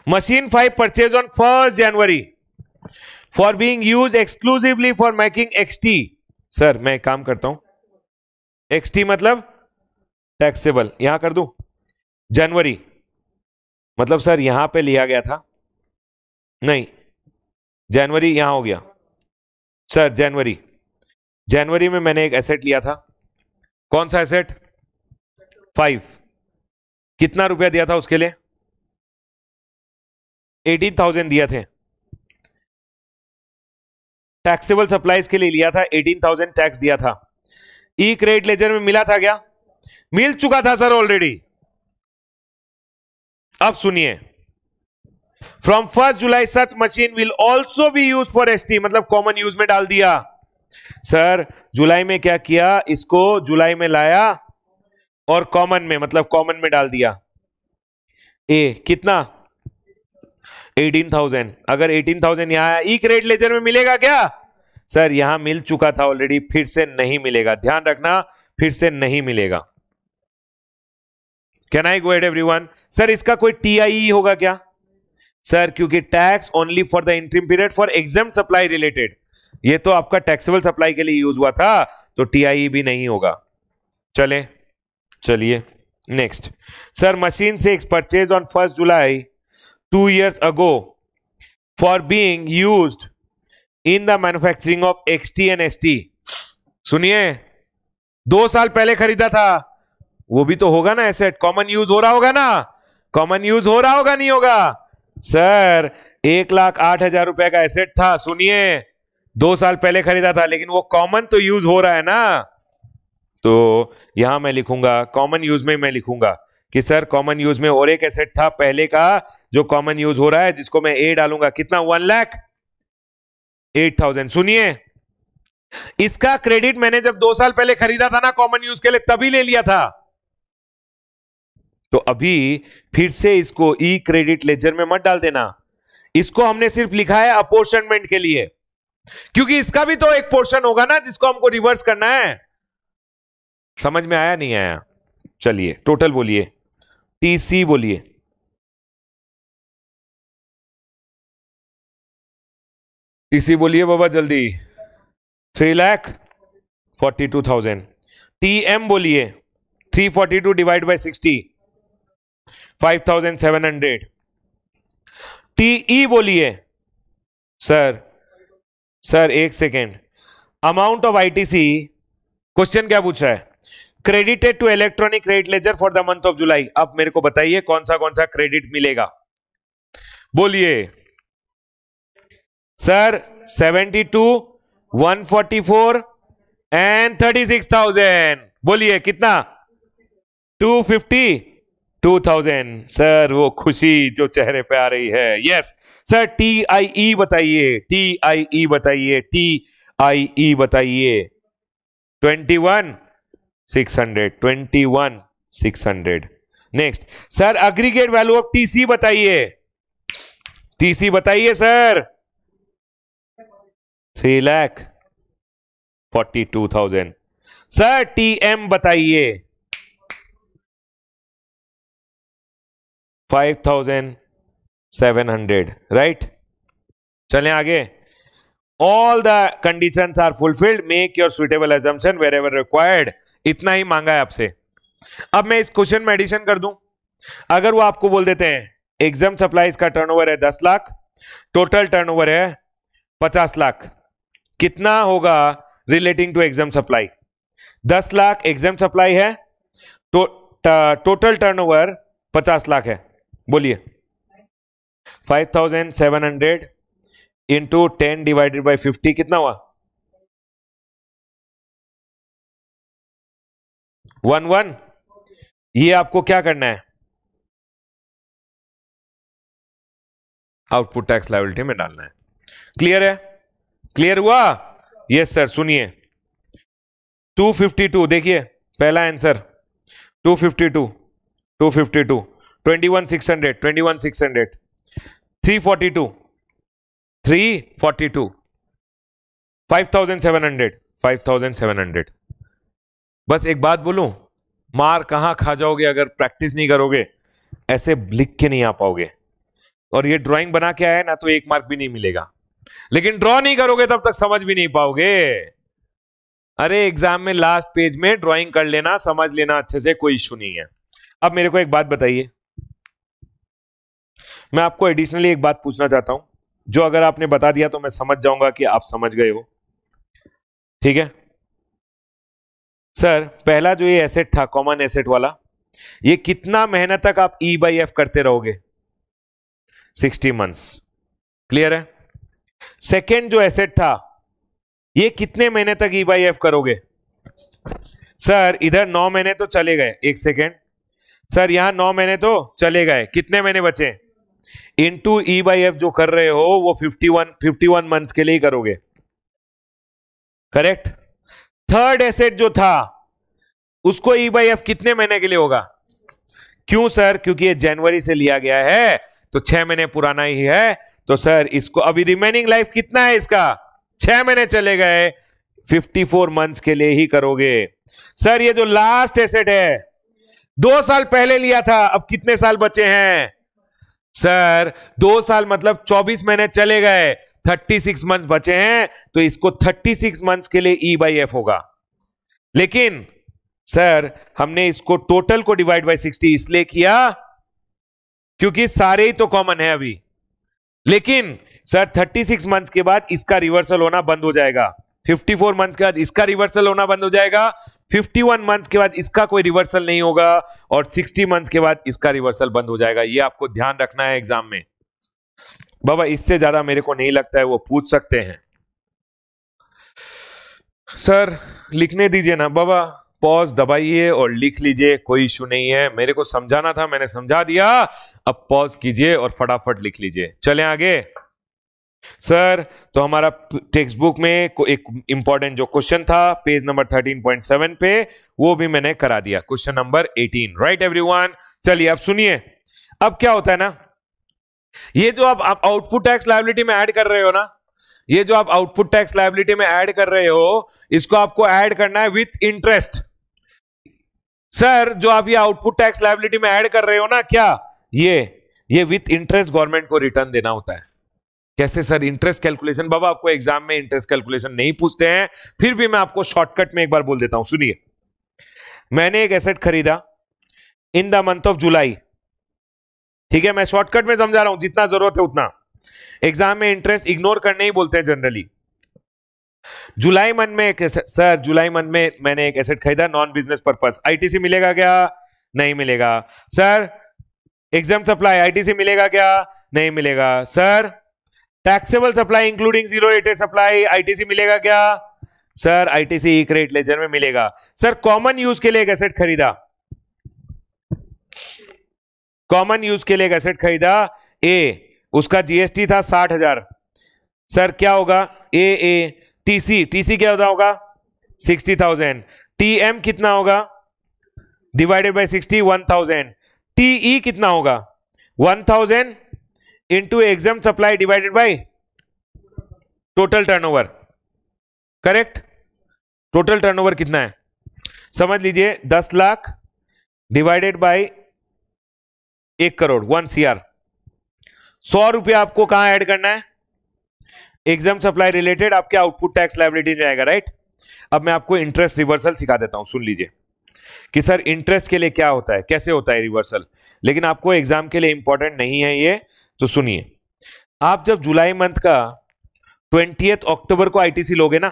machine five purchase on first January for being use exclusively for making XT sir मैं काम करता हूं एक्सटी मतलब टैक्सेबल यहां कर दू जनवरी मतलब सर यहां पे लिया गया था नहीं जनवरी यहाँ हो गया सर जनवरी जनवरी में मैंने एक एसेट लिया था कौन सा एसेट फाइव कितना रुपया दिया था उसके लिए एटीन थाउजेंड दिया थे टैक्सेबल सप्लाईज के लिए लिया था एटीन थाउजेंड टैक्स दिया था ई क्रेडिट लेजर में मिला था क्या मिल चुका था सर ऑलरेडी अब सुनिए from first July such machine will also be use for S मतलब कॉमन यूज में डाल दिया सर जुलाई में क्या किया इसको जुलाई में लाया और कॉमन में मतलब कॉमन में डाल दिया ए कितना एटीन थाउजेंड अगर एटीन थाउजेंड यहां आया ई क्रेडिट लेजर में मिलेगा क्या सर यहां मिल चुका था ऑलरेडी फिर से नहीं मिलेगा ध्यान रखना फिर से नहीं मिलेगा can I go ahead every sir इसका कोई टी e होगा क्या सर क्योंकि tax only for the interim period for exempt supply related ये तो आपका टैक्सेबल सप्लाई के लिए यूज हुआ था तो टीआई e भी नहीं होगा चले चलिए next sir machine six purchase on first July two years ago for being used in the manufacturing of XT and T सुनिए दो साल पहले खरीदा था वो भी तो होगा ना एसेट कॉमन यूज हो रहा होगा ना कॉमन यूज हो रहा होगा नहीं होगा सर एक लाख आठ हजार रुपए का एसेट था सुनिए दो साल पहले खरीदा था लेकिन वो कॉमन तो यूज हो रहा है ना तो यहां मैं लिखूंगा कॉमन यूज में मैं लिखूंगा कि सर कॉमन यूज में और एक एसेट था पहले का जो कॉमन यूज हो रहा है जिसको मैं ए डालूंगा कितना वन लाख एट थाउजेंड सुनिए इसका क्रेडिट मैंने जब दो साल पहले खरीदा था ना कॉमन यूज के लिए तभी ले लिया था तो अभी फिर से इसको ई क्रेडिट लेजर में मत डाल देना इसको हमने सिर्फ लिखा है अपोर्शनमेंट के लिए क्योंकि इसका भी तो एक पोर्शन होगा ना जिसको हमको रिवर्स करना है समझ में आया नहीं आया चलिए टोटल बोलिए टीसी बोलिए टीसी बोलिए बाबा जल्दी three lakh forty two thousand T M बोलिए three forty two divide by sixty five thousand seven hundred TE बोलिए सर सर एक second amount of ITC question क्या पूछा है credited to electronic credit ledger for the month of July अब मेरे को बताइए कौन सा कौन सा क्रेडिट मिलेगा बोलिए sir seventy two one forty four and thirty six thousand बोलिए कितना टू फिफ्टी 2000 सर वो खुशी जो चेहरे पे आ रही है yes sir T I E बताइए टी आई ई बताइए टी आई ई बताइए 21 600 21 600 next sir aggregate value of TC बताइए टीसी बताइए sir three lakh forty two thousand sir TM बताइए five thousand seven hundred right चले आगे all the condition are fulfilled make your suitable assumption wherever required इतना ही मांगा है आपसे अब मैं इस क्वेश्चन में एडिशन कर दूं अगर वो आपको बोल देते हैं एग्जाम सप्लाईज का टर्नओवर है दस लाख टोटल टर्नओवर है पचास लाख कितना होगा रिलेटिंग टू एग्जाम सप्लाई दस लाख एग्जाम सप्लाई है तो टोटल टर्नओवर पचास लाख है बोलिए five thousand seven hundred into ten divided by fifty कितना हुआ वन वन ये आपको क्या करना है आउटपुट टैक्स लाइबिलिटी में डालना है क्लियर है क्लियर हुआ यस सर सुनिए 252 देखिए पहला answer 252 252 twenty one six hundred twenty one six hundred three forty two three forty two five thousand seven hundred five thousand seven hundred बस एक बात बोलूं मार कहाँ खा जाओगे अगर प्रैक्टिस नहीं करोगे ऐसे लिख के नहीं आ पाओगे और ये ड्राइंग बना के आया ना तो एक मार्क भी नहीं मिलेगा लेकिन ड्रॉ नहीं करोगे तब तक समझ भी नहीं पाओगे अरे एग्जाम में लास्ट पेज में ड्राइंग कर लेना समझ लेना अच्छे से कोई इश्यू नहीं है अब मेरे को एक बात बताइए मैं आपको एडिशनली एक बात पूछना चाहता हूं जो अगर आपने बता दिया तो मैं समझ जाऊंगा कि आप समझ गए हो ठीक है सर पहला जो ये एसेट था कॉमन एसेट वाला ये कितना महीने तक आप ई बाई एफ करते रहोगे 60 मंथ्स क्लियर है सेकेंड जो एसेट था ये कितने महीने तक ई बाई एफ करोगे सर इधर नौ महीने तो चले गए एक सेकेंड सर यहां नौ महीने तो चले गए कितने महीने बचे टू ई बाई एफ जो कर रहे हो वो 51 51 मंथ्स के लिए ही करोगे करेक्ट थर्ड एसेट जो था उसको ई बाई एफ कितने महीने के लिए होगा क्यों सर क्योंकि ये जनवरी से लिया गया है तो छह महीने पुराना ही है तो सर इसको अभी रिमेनिंग लाइफ कितना है इसका छह महीने चले गए 54 मंथ्स के लिए ही करोगे सर ये जो लास्ट एसेट है दो साल पहले लिया था अब कितने साल बचे हैं सर दो साल मतलब 24 महीने चले गए 36 मंथ्स बचे हैं तो इसको 36 मंथ्स के लिए ई बाई एफ होगा लेकिन सर हमने इसको टोटल को डिवाइड बाय 60 इसलिए किया क्योंकि सारे ही तो कॉमन है अभी लेकिन सर 36 मंथ्स के बाद इसका रिवर्सल होना बंद हो जाएगा 54 मंथ्स के बाद इसका रिवर्सल होना बंद हो जाएगा 51 मंथ्स के बाद इसका कोई रिवर्सल नहीं होगा और 60 मंथ्स के बाद इसका रिवर्सल बंद हो जाएगा ये आपको ध्यान रखना है एग्जाम में बाबा इससे ज्यादा मेरे को नहीं लगता है वो पूछ सकते हैं सर लिखने दीजिए ना बाबा पॉज दबाइए और लिख लीजिए कोई इशू नहीं है मेरे को समझाना था मैंने समझा दिया अब पॉज कीजिए और फटाफट लिख लीजिए चले आगे सर तो हमारा टेक्स्ट बुक में एक इंपॉर्टेंट जो क्वेश्चन था पेज नंबर 13.7 पे वो भी मैंने करा दिया क्वेश्चन नंबर 18 राइट एवरीवन चलिए अब सुनिए अब क्या होता है ना ये जो आप आउटपुट टैक्स लाइबिलिटी में ऐड कर रहे हो ना ये जो आप आउटपुट टैक्स लाइबिलिटी में ऐड कर रहे हो इसको आपको ऐड करना है विथ इंटरेस्ट सर जो आप ये आउटपुट टैक्स लाइबिलिटी में ऐड कर रहे हो ना क्या ये ये विथ इंटरेस्ट गवर्नमेंट को रिटर्न देना होता है कैसे सर इंटरेस्ट कैलकुलेशन बाबा आपको एग्जाम में इंटरेस्ट कैलकुलेशन नहीं पूछते हैं फिर भी मैं आपको शॉर्टकट में एक बार बोल देता हूं सुनिए मैंने एक एसेट खरीदा in the month of July ठीक है मैं शॉर्टकट में समझा रहा हूं जितना जरूरत है उतना एग्जाम में इंटरेस्ट इग्नोर करने ही बोलते हैं जनरली जुलाई मंथ में एक सर जुलाई मंथ में मैंने एक एसेट खरीदा नॉन बिजनेस पर्पज आईटीसी मिलेगा क्या नहीं मिलेगा सर एग्जाम सप्लाई आईटीसी मिलेगा क्या नहीं मिलेगा sir taxable supply including zero rated supply ITC मिलेगा क्या सर आईटीसी एक रेट लेजर में मिलेगा सर कॉमन यूज के लिए एक एसेट खरीदा कॉमन यूज के लिए एक एसेट खरीदा ए उसका जीएसटी था साठ हजार सर क्या होगा ए ए टीसी टीसी क्या होता होगा सिक्सटी थाउजेंड टी एम कितना होगा divided by sixty one thousand TE कितना होगा one thousand into exempt supply divided by total turnover correct total turnover कितना है समझ लीजिए दस लाख डिवाइडेड बाय एक करोड़ वन सीआर सौ रुपया आपको कहां ऐड करना है एग्जाम सप्लाई रिलेटेड आपके आउटपुट टैक्स लाइबिलिटी नहीं आएगा राइट अब मैं आपको इंटरेस्ट रिवर्सल सिखा देता हूं सुन लीजिए कि सर इंटरेस्ट के लिए क्या होता है कैसे होता है रिवर्सल लेकिन आपको एग्जाम के लिए इंपॉर्टेंट नहीं है ये तो सुनिए आप जब जुलाई मंथ का ट्वेंटी अक्टूबर को आईटीसी लोगे ना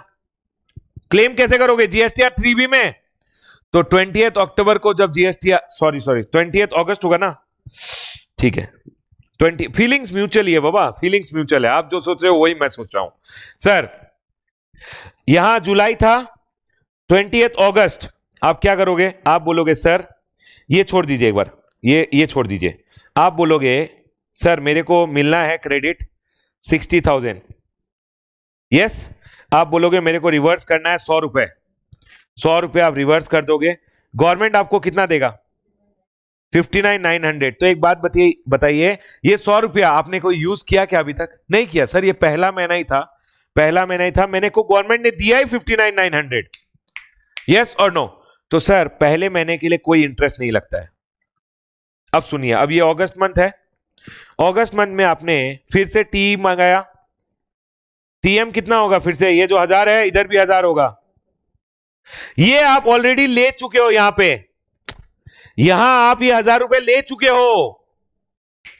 क्लेम कैसे करोगे जीएसटी आर थ्री बी में तो ट्वेंटी अक्टूबर को जब GST sorry sorry twenty August होगा ना ठीक है ट्वेंटी फीलिंग्स म्यूचुअल ही है बाबा फीलिंग्स म्यूचुअल है आप जो सोच रहे हो वही मैं सोच रहा हूं सर यहां जुलाई था ट्वेंटी अगस्त आप क्या करोगे आप बोलोगे सर ये छोड़ दीजिए एक बार ये ये छोड़ दीजिए आप बोलोगे सर मेरे को मिलना है क्रेडिट सिक्सटी थाउजेंड यस आप बोलोगे मेरे को रिवर्स करना है सौ रुपए सौ रुपए आप रिवर्स कर दोगे गवर्नमेंट आपको कितना देगा फिफ्टी नाइन नाइन हंड्रेड तो एक बात बताइए बताइए ये सौ रुपया आपने कोई यूज किया क्या अभी तक नहीं किया सर ये पहला महीना ही था पहला महीना ही था मैंने को गवर्नमेंट ने दिया ही fifty nine nine hundred yes और नो तो सर पहले महीने के लिए कोई इंटरेस्ट नहीं लगता है अब सुनिए अब ये अगस्त मंथ है अगस्त मंथ में आपने फिर से टी मंगाया टीएम कितना होगा फिर से ये जो हजार है इधर भी हजार होगा ये आप ऑलरेडी ले चुके हो यहां पे यहां आप ये हजार रुपए ले चुके हो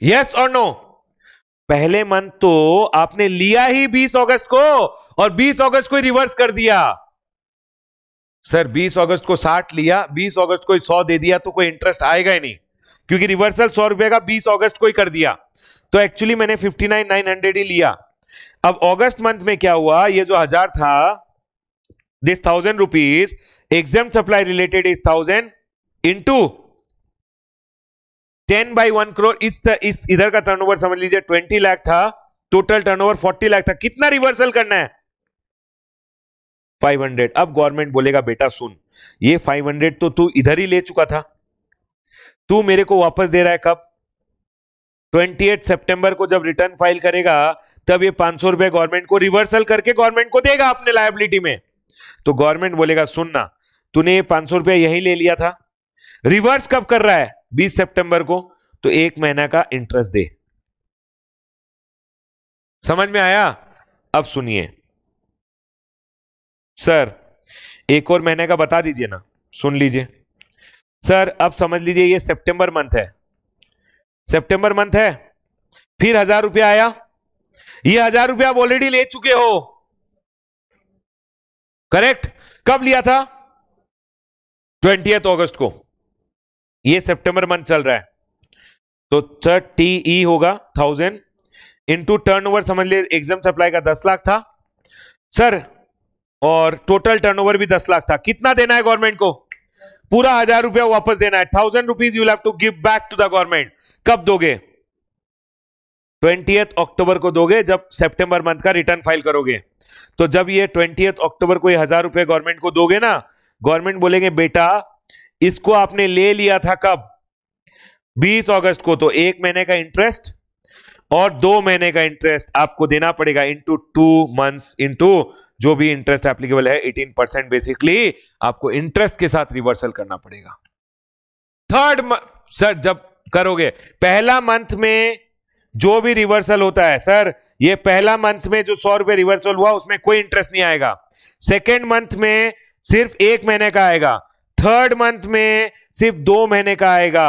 यस और नो पहले मंथ तो आपने लिया ही 20 अगस्त को और 20 अगस्त को रिवर्स कर दिया सर 20 अगस्त को 60 लिया 20 अगस्त को 100 दे दिया तो कोई इंटरेस्ट आएगा ही नहीं क्योंकि रिवर्सल सौ रुपए का बीस अगस्त को ही कर दिया तो एक्चुअली मैंने फिफ्टी नाइन नाइन हंड्रेड ही लिया अब अगस्त मंथ में क्या हुआ ये जो हजार था this thousand rupees exempt supply related is thousand into ten by one crore इस, इस इधर का टर्नओवर समझ लीजिए ट्वेंटी लाख था टोटल टर्नओवर फोर्टी लाख था कितना रिवर्सल करना है 500 अब गवर्नमेंट बोलेगा बेटा सुन ये 500 तो तू इधर ही ले चुका था तू मेरे को वापस दे रहा है कब ट्वेंटी एट सेप्टेम्बर को जब रिटर्न फाइल करेगा तब ये पांच सौ रुपए गवर्नमेंट को रिवर्सल करके गवर्नमेंट को देगा अपने लाइबिलिटी में तो गवर्नमेंट बोलेगा सुनना तूने ये पांच सौ रुपया यही ले लिया था रिवर्स कब कर रहा है बीस सितंबर को तो एक महीना का इंटरेस्ट दे समझ में आया अब सुनिए सर एक और महीने का बता दीजिए ना सुन लीजिए सर अब समझ लीजिए ये सितंबर मंथ है सितंबर मंथ है फिर हजार रुपया आया ये हजार रुपया आप ऑलरेडी ले चुके हो करेक्ट कब लिया था ट्वेंटी अगस्त को ये सितंबर मंथ चल रहा है तो सर टी ई होगा थाउजेंड इनटू टर्नओवर समझ लीजिए एग्जाम सप्लाई का दस लाख था सर और टोटल टर्नओवर भी दस लाख था कितना देना है गवर्नमेंट को पूरा हजार रुपया वापस देना है thousand rupees you have to give back to the government कब दोगे ट्वेंटी अक्टूबर को दोगे जब सितंबर मंथ का रिटर्न फाइल करोगे तो जब ये ट्वेंटी अक्टूबर को हजार रुपये गवर्नमेंट को दोगे ना गवर्नमेंट बोलेंगे बेटा इसको आपने ले लिया था कब 20 अगस्त को तो एक महीने का इंटरेस्ट और दो महीने का इंटरेस्ट आपको देना पड़ेगा इनटू टू मंथ्स इंटू जो भी इंटरेस्ट एप्लीकेबल है 18 परसेंट बेसिकली आपको इंटरेस्ट के साथ रिवर्सल करना पड़ेगा थर्ड सर जब करोगे पहला मंथ में जो भी रिवर्सल होता है सर ये पहला मंथ में जो सौ रुपए रिवर्सल हुआ उसमें कोई इंटरेस्ट नहीं आएगा सेकेंड मंथ में सिर्फ एक महीने का आएगा थर्ड मंथ में सिर्फ दो महीने का आएगा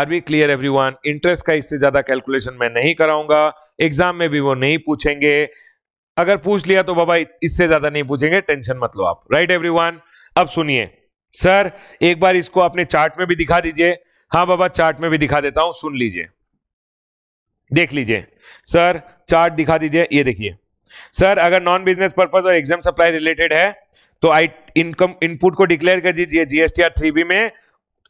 are we clear one interest का इससे ज्यादा कैलकुलेशन मैं नहीं कराऊंगा एग्जाम में भी वो नहीं पूछेंगे अगर पूछ लिया तो बाबा इससे ज्यादा नहीं पूछेंगे टेंशन मत लो आप राइट एवरीवन अब सुनिए सर एक बार इसको अपने चार्ट में भी दिखा दीजिए हाँ बाबा चार्ट में भी दिखा देता हूं सुन लीजिए देख लीजिए सर चार्ट दिखा दीजिए ये देखिए सर अगर नॉन बिजनेस पर्पज और एग्जाम सप्लाई रिलेटेड है तो आई इनकम इनपुट को डिक्लेयर कर दीजिए जीएसटीआर थ्री बी में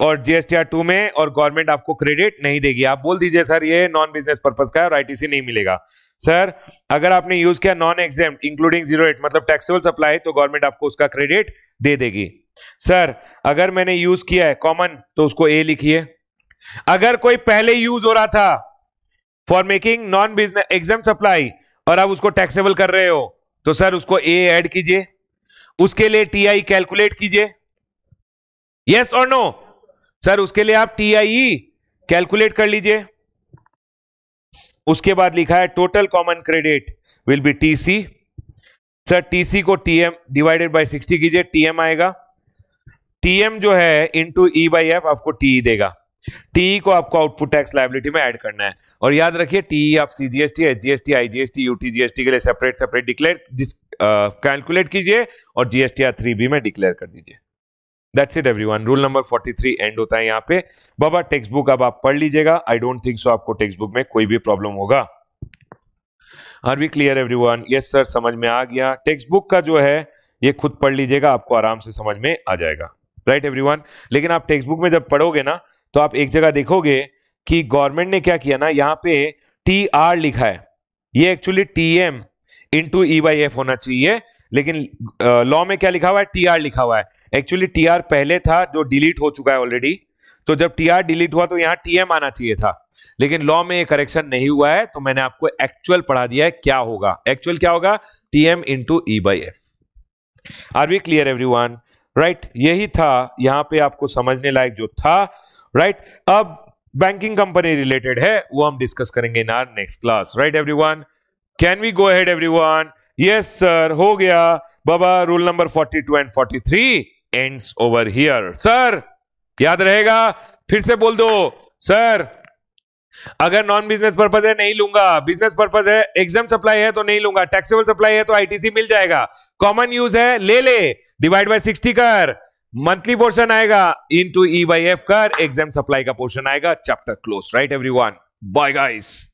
और जीएसटीआर टू में और गवर्नमेंट आपको क्रेडिट नहीं देगी आप बोल दीजिए सर ये नॉन बिजनेस पर्पज का है और आईटीसी नहीं मिलेगा सर अगर आपने यूज किया non exempt including zero rated मतलब टैक्सेबल सप्लाई तो गवर्नमेंट आपको उसका क्रेडिट दे देगी सर अगर मैंने यूज किया है कॉमन तो उसको ए लिखिए अगर कोई पहले यूज हो रहा था for making non business exempt supply और आप उसको टैक्सेबल कर रहे हो तो सर उसको ए एड कीजिए उसके लिए टी कैलकुलेट कीजिए यस और नो सर उसके लिए आप टी आई कैलकुलेट कर लीजिए उसके बाद लिखा है total common credit will be T C sir TC को टीएम डिवाइडेड बाय 60 कीजिए टीएम आएगा टीएम जो है इनटू ई बाई एफ आपको टीई e देगा टीई e को आपको आउटपुट टैक्स लाइबिलिटी में ऐड करना है और याद रखिए टीई e आप सीजीएसटी एचजीएसटी आईजीएसटी यूटीजीएसटी के लिए सेपरेट सेपरेट डिक्लेयर कैलकुलेट कीजिए और जीएसटी आर थ्री बी में डिक्लेयर कर दीजिए that's it one rule number forty three end होता है यहाँ पे बाबा टेक्स्ट बुक अब आप पढ़ लीजिएगा आई डोंट थिंक सो आपको टेक्स्ट बुक में कोई भी प्रॉब्लम होगा are we clear every one yes sir समझ में आ गया टेक्स्ट बुक का जो है ये खुद पढ़ लीजिएगा आपको आराम से समझ में आ जाएगा राइट right, वन लेकिन आप टेक्स्ट बुक में जब पढ़ोगे ना तो आप एक जगह देखोगे कि गवर्नमेंट ने क्या किया ना यहाँ पे टी आर लिखा है ये actually T M to E Y F होना चाहिए लेकिन लॉ में क्या लिखा हुआ है टी आर लिखा हुआ है एक्चुअली टीआर पहले था जो डिलीट हो चुका है ऑलरेडी तो जब टीआर डिलीट हुआ तो यहाँ टीएम आना चाहिए था लेकिन लॉ में ये करेक्शन नहीं हुआ है तो मैंने आपको एक्चुअल पढ़ा दिया है क्या होगा एक्चुअल क्या होगा TM to E by F are we clear everyone right यही था यहां पे आपको समझने लायक जो था राइट right? अब बैंकिंग कंपनी रिलेटेड है वो हम डिस्कस करेंगे in our next class right one can we go every one yes sir हो गया बाबा rule number two and three ends over here sir याद रहेगा फिर से बोल दो सर अगर नॉन बिजनेस पर्पज है नहीं लूंगा बिजनेस पर्पज है एग्जाम सप्लाई है तो नहीं लूंगा टैक्सेबल सप्लाई है तो आईटीसी मिल जाएगा कॉमन यूज है ले ले डिवाइड बाय सिक्सटी कर मंथली पोर्शन आएगा into E by F कर एग्जाम सप्लाई का पोर्शन आएगा chapter close right every one bye guys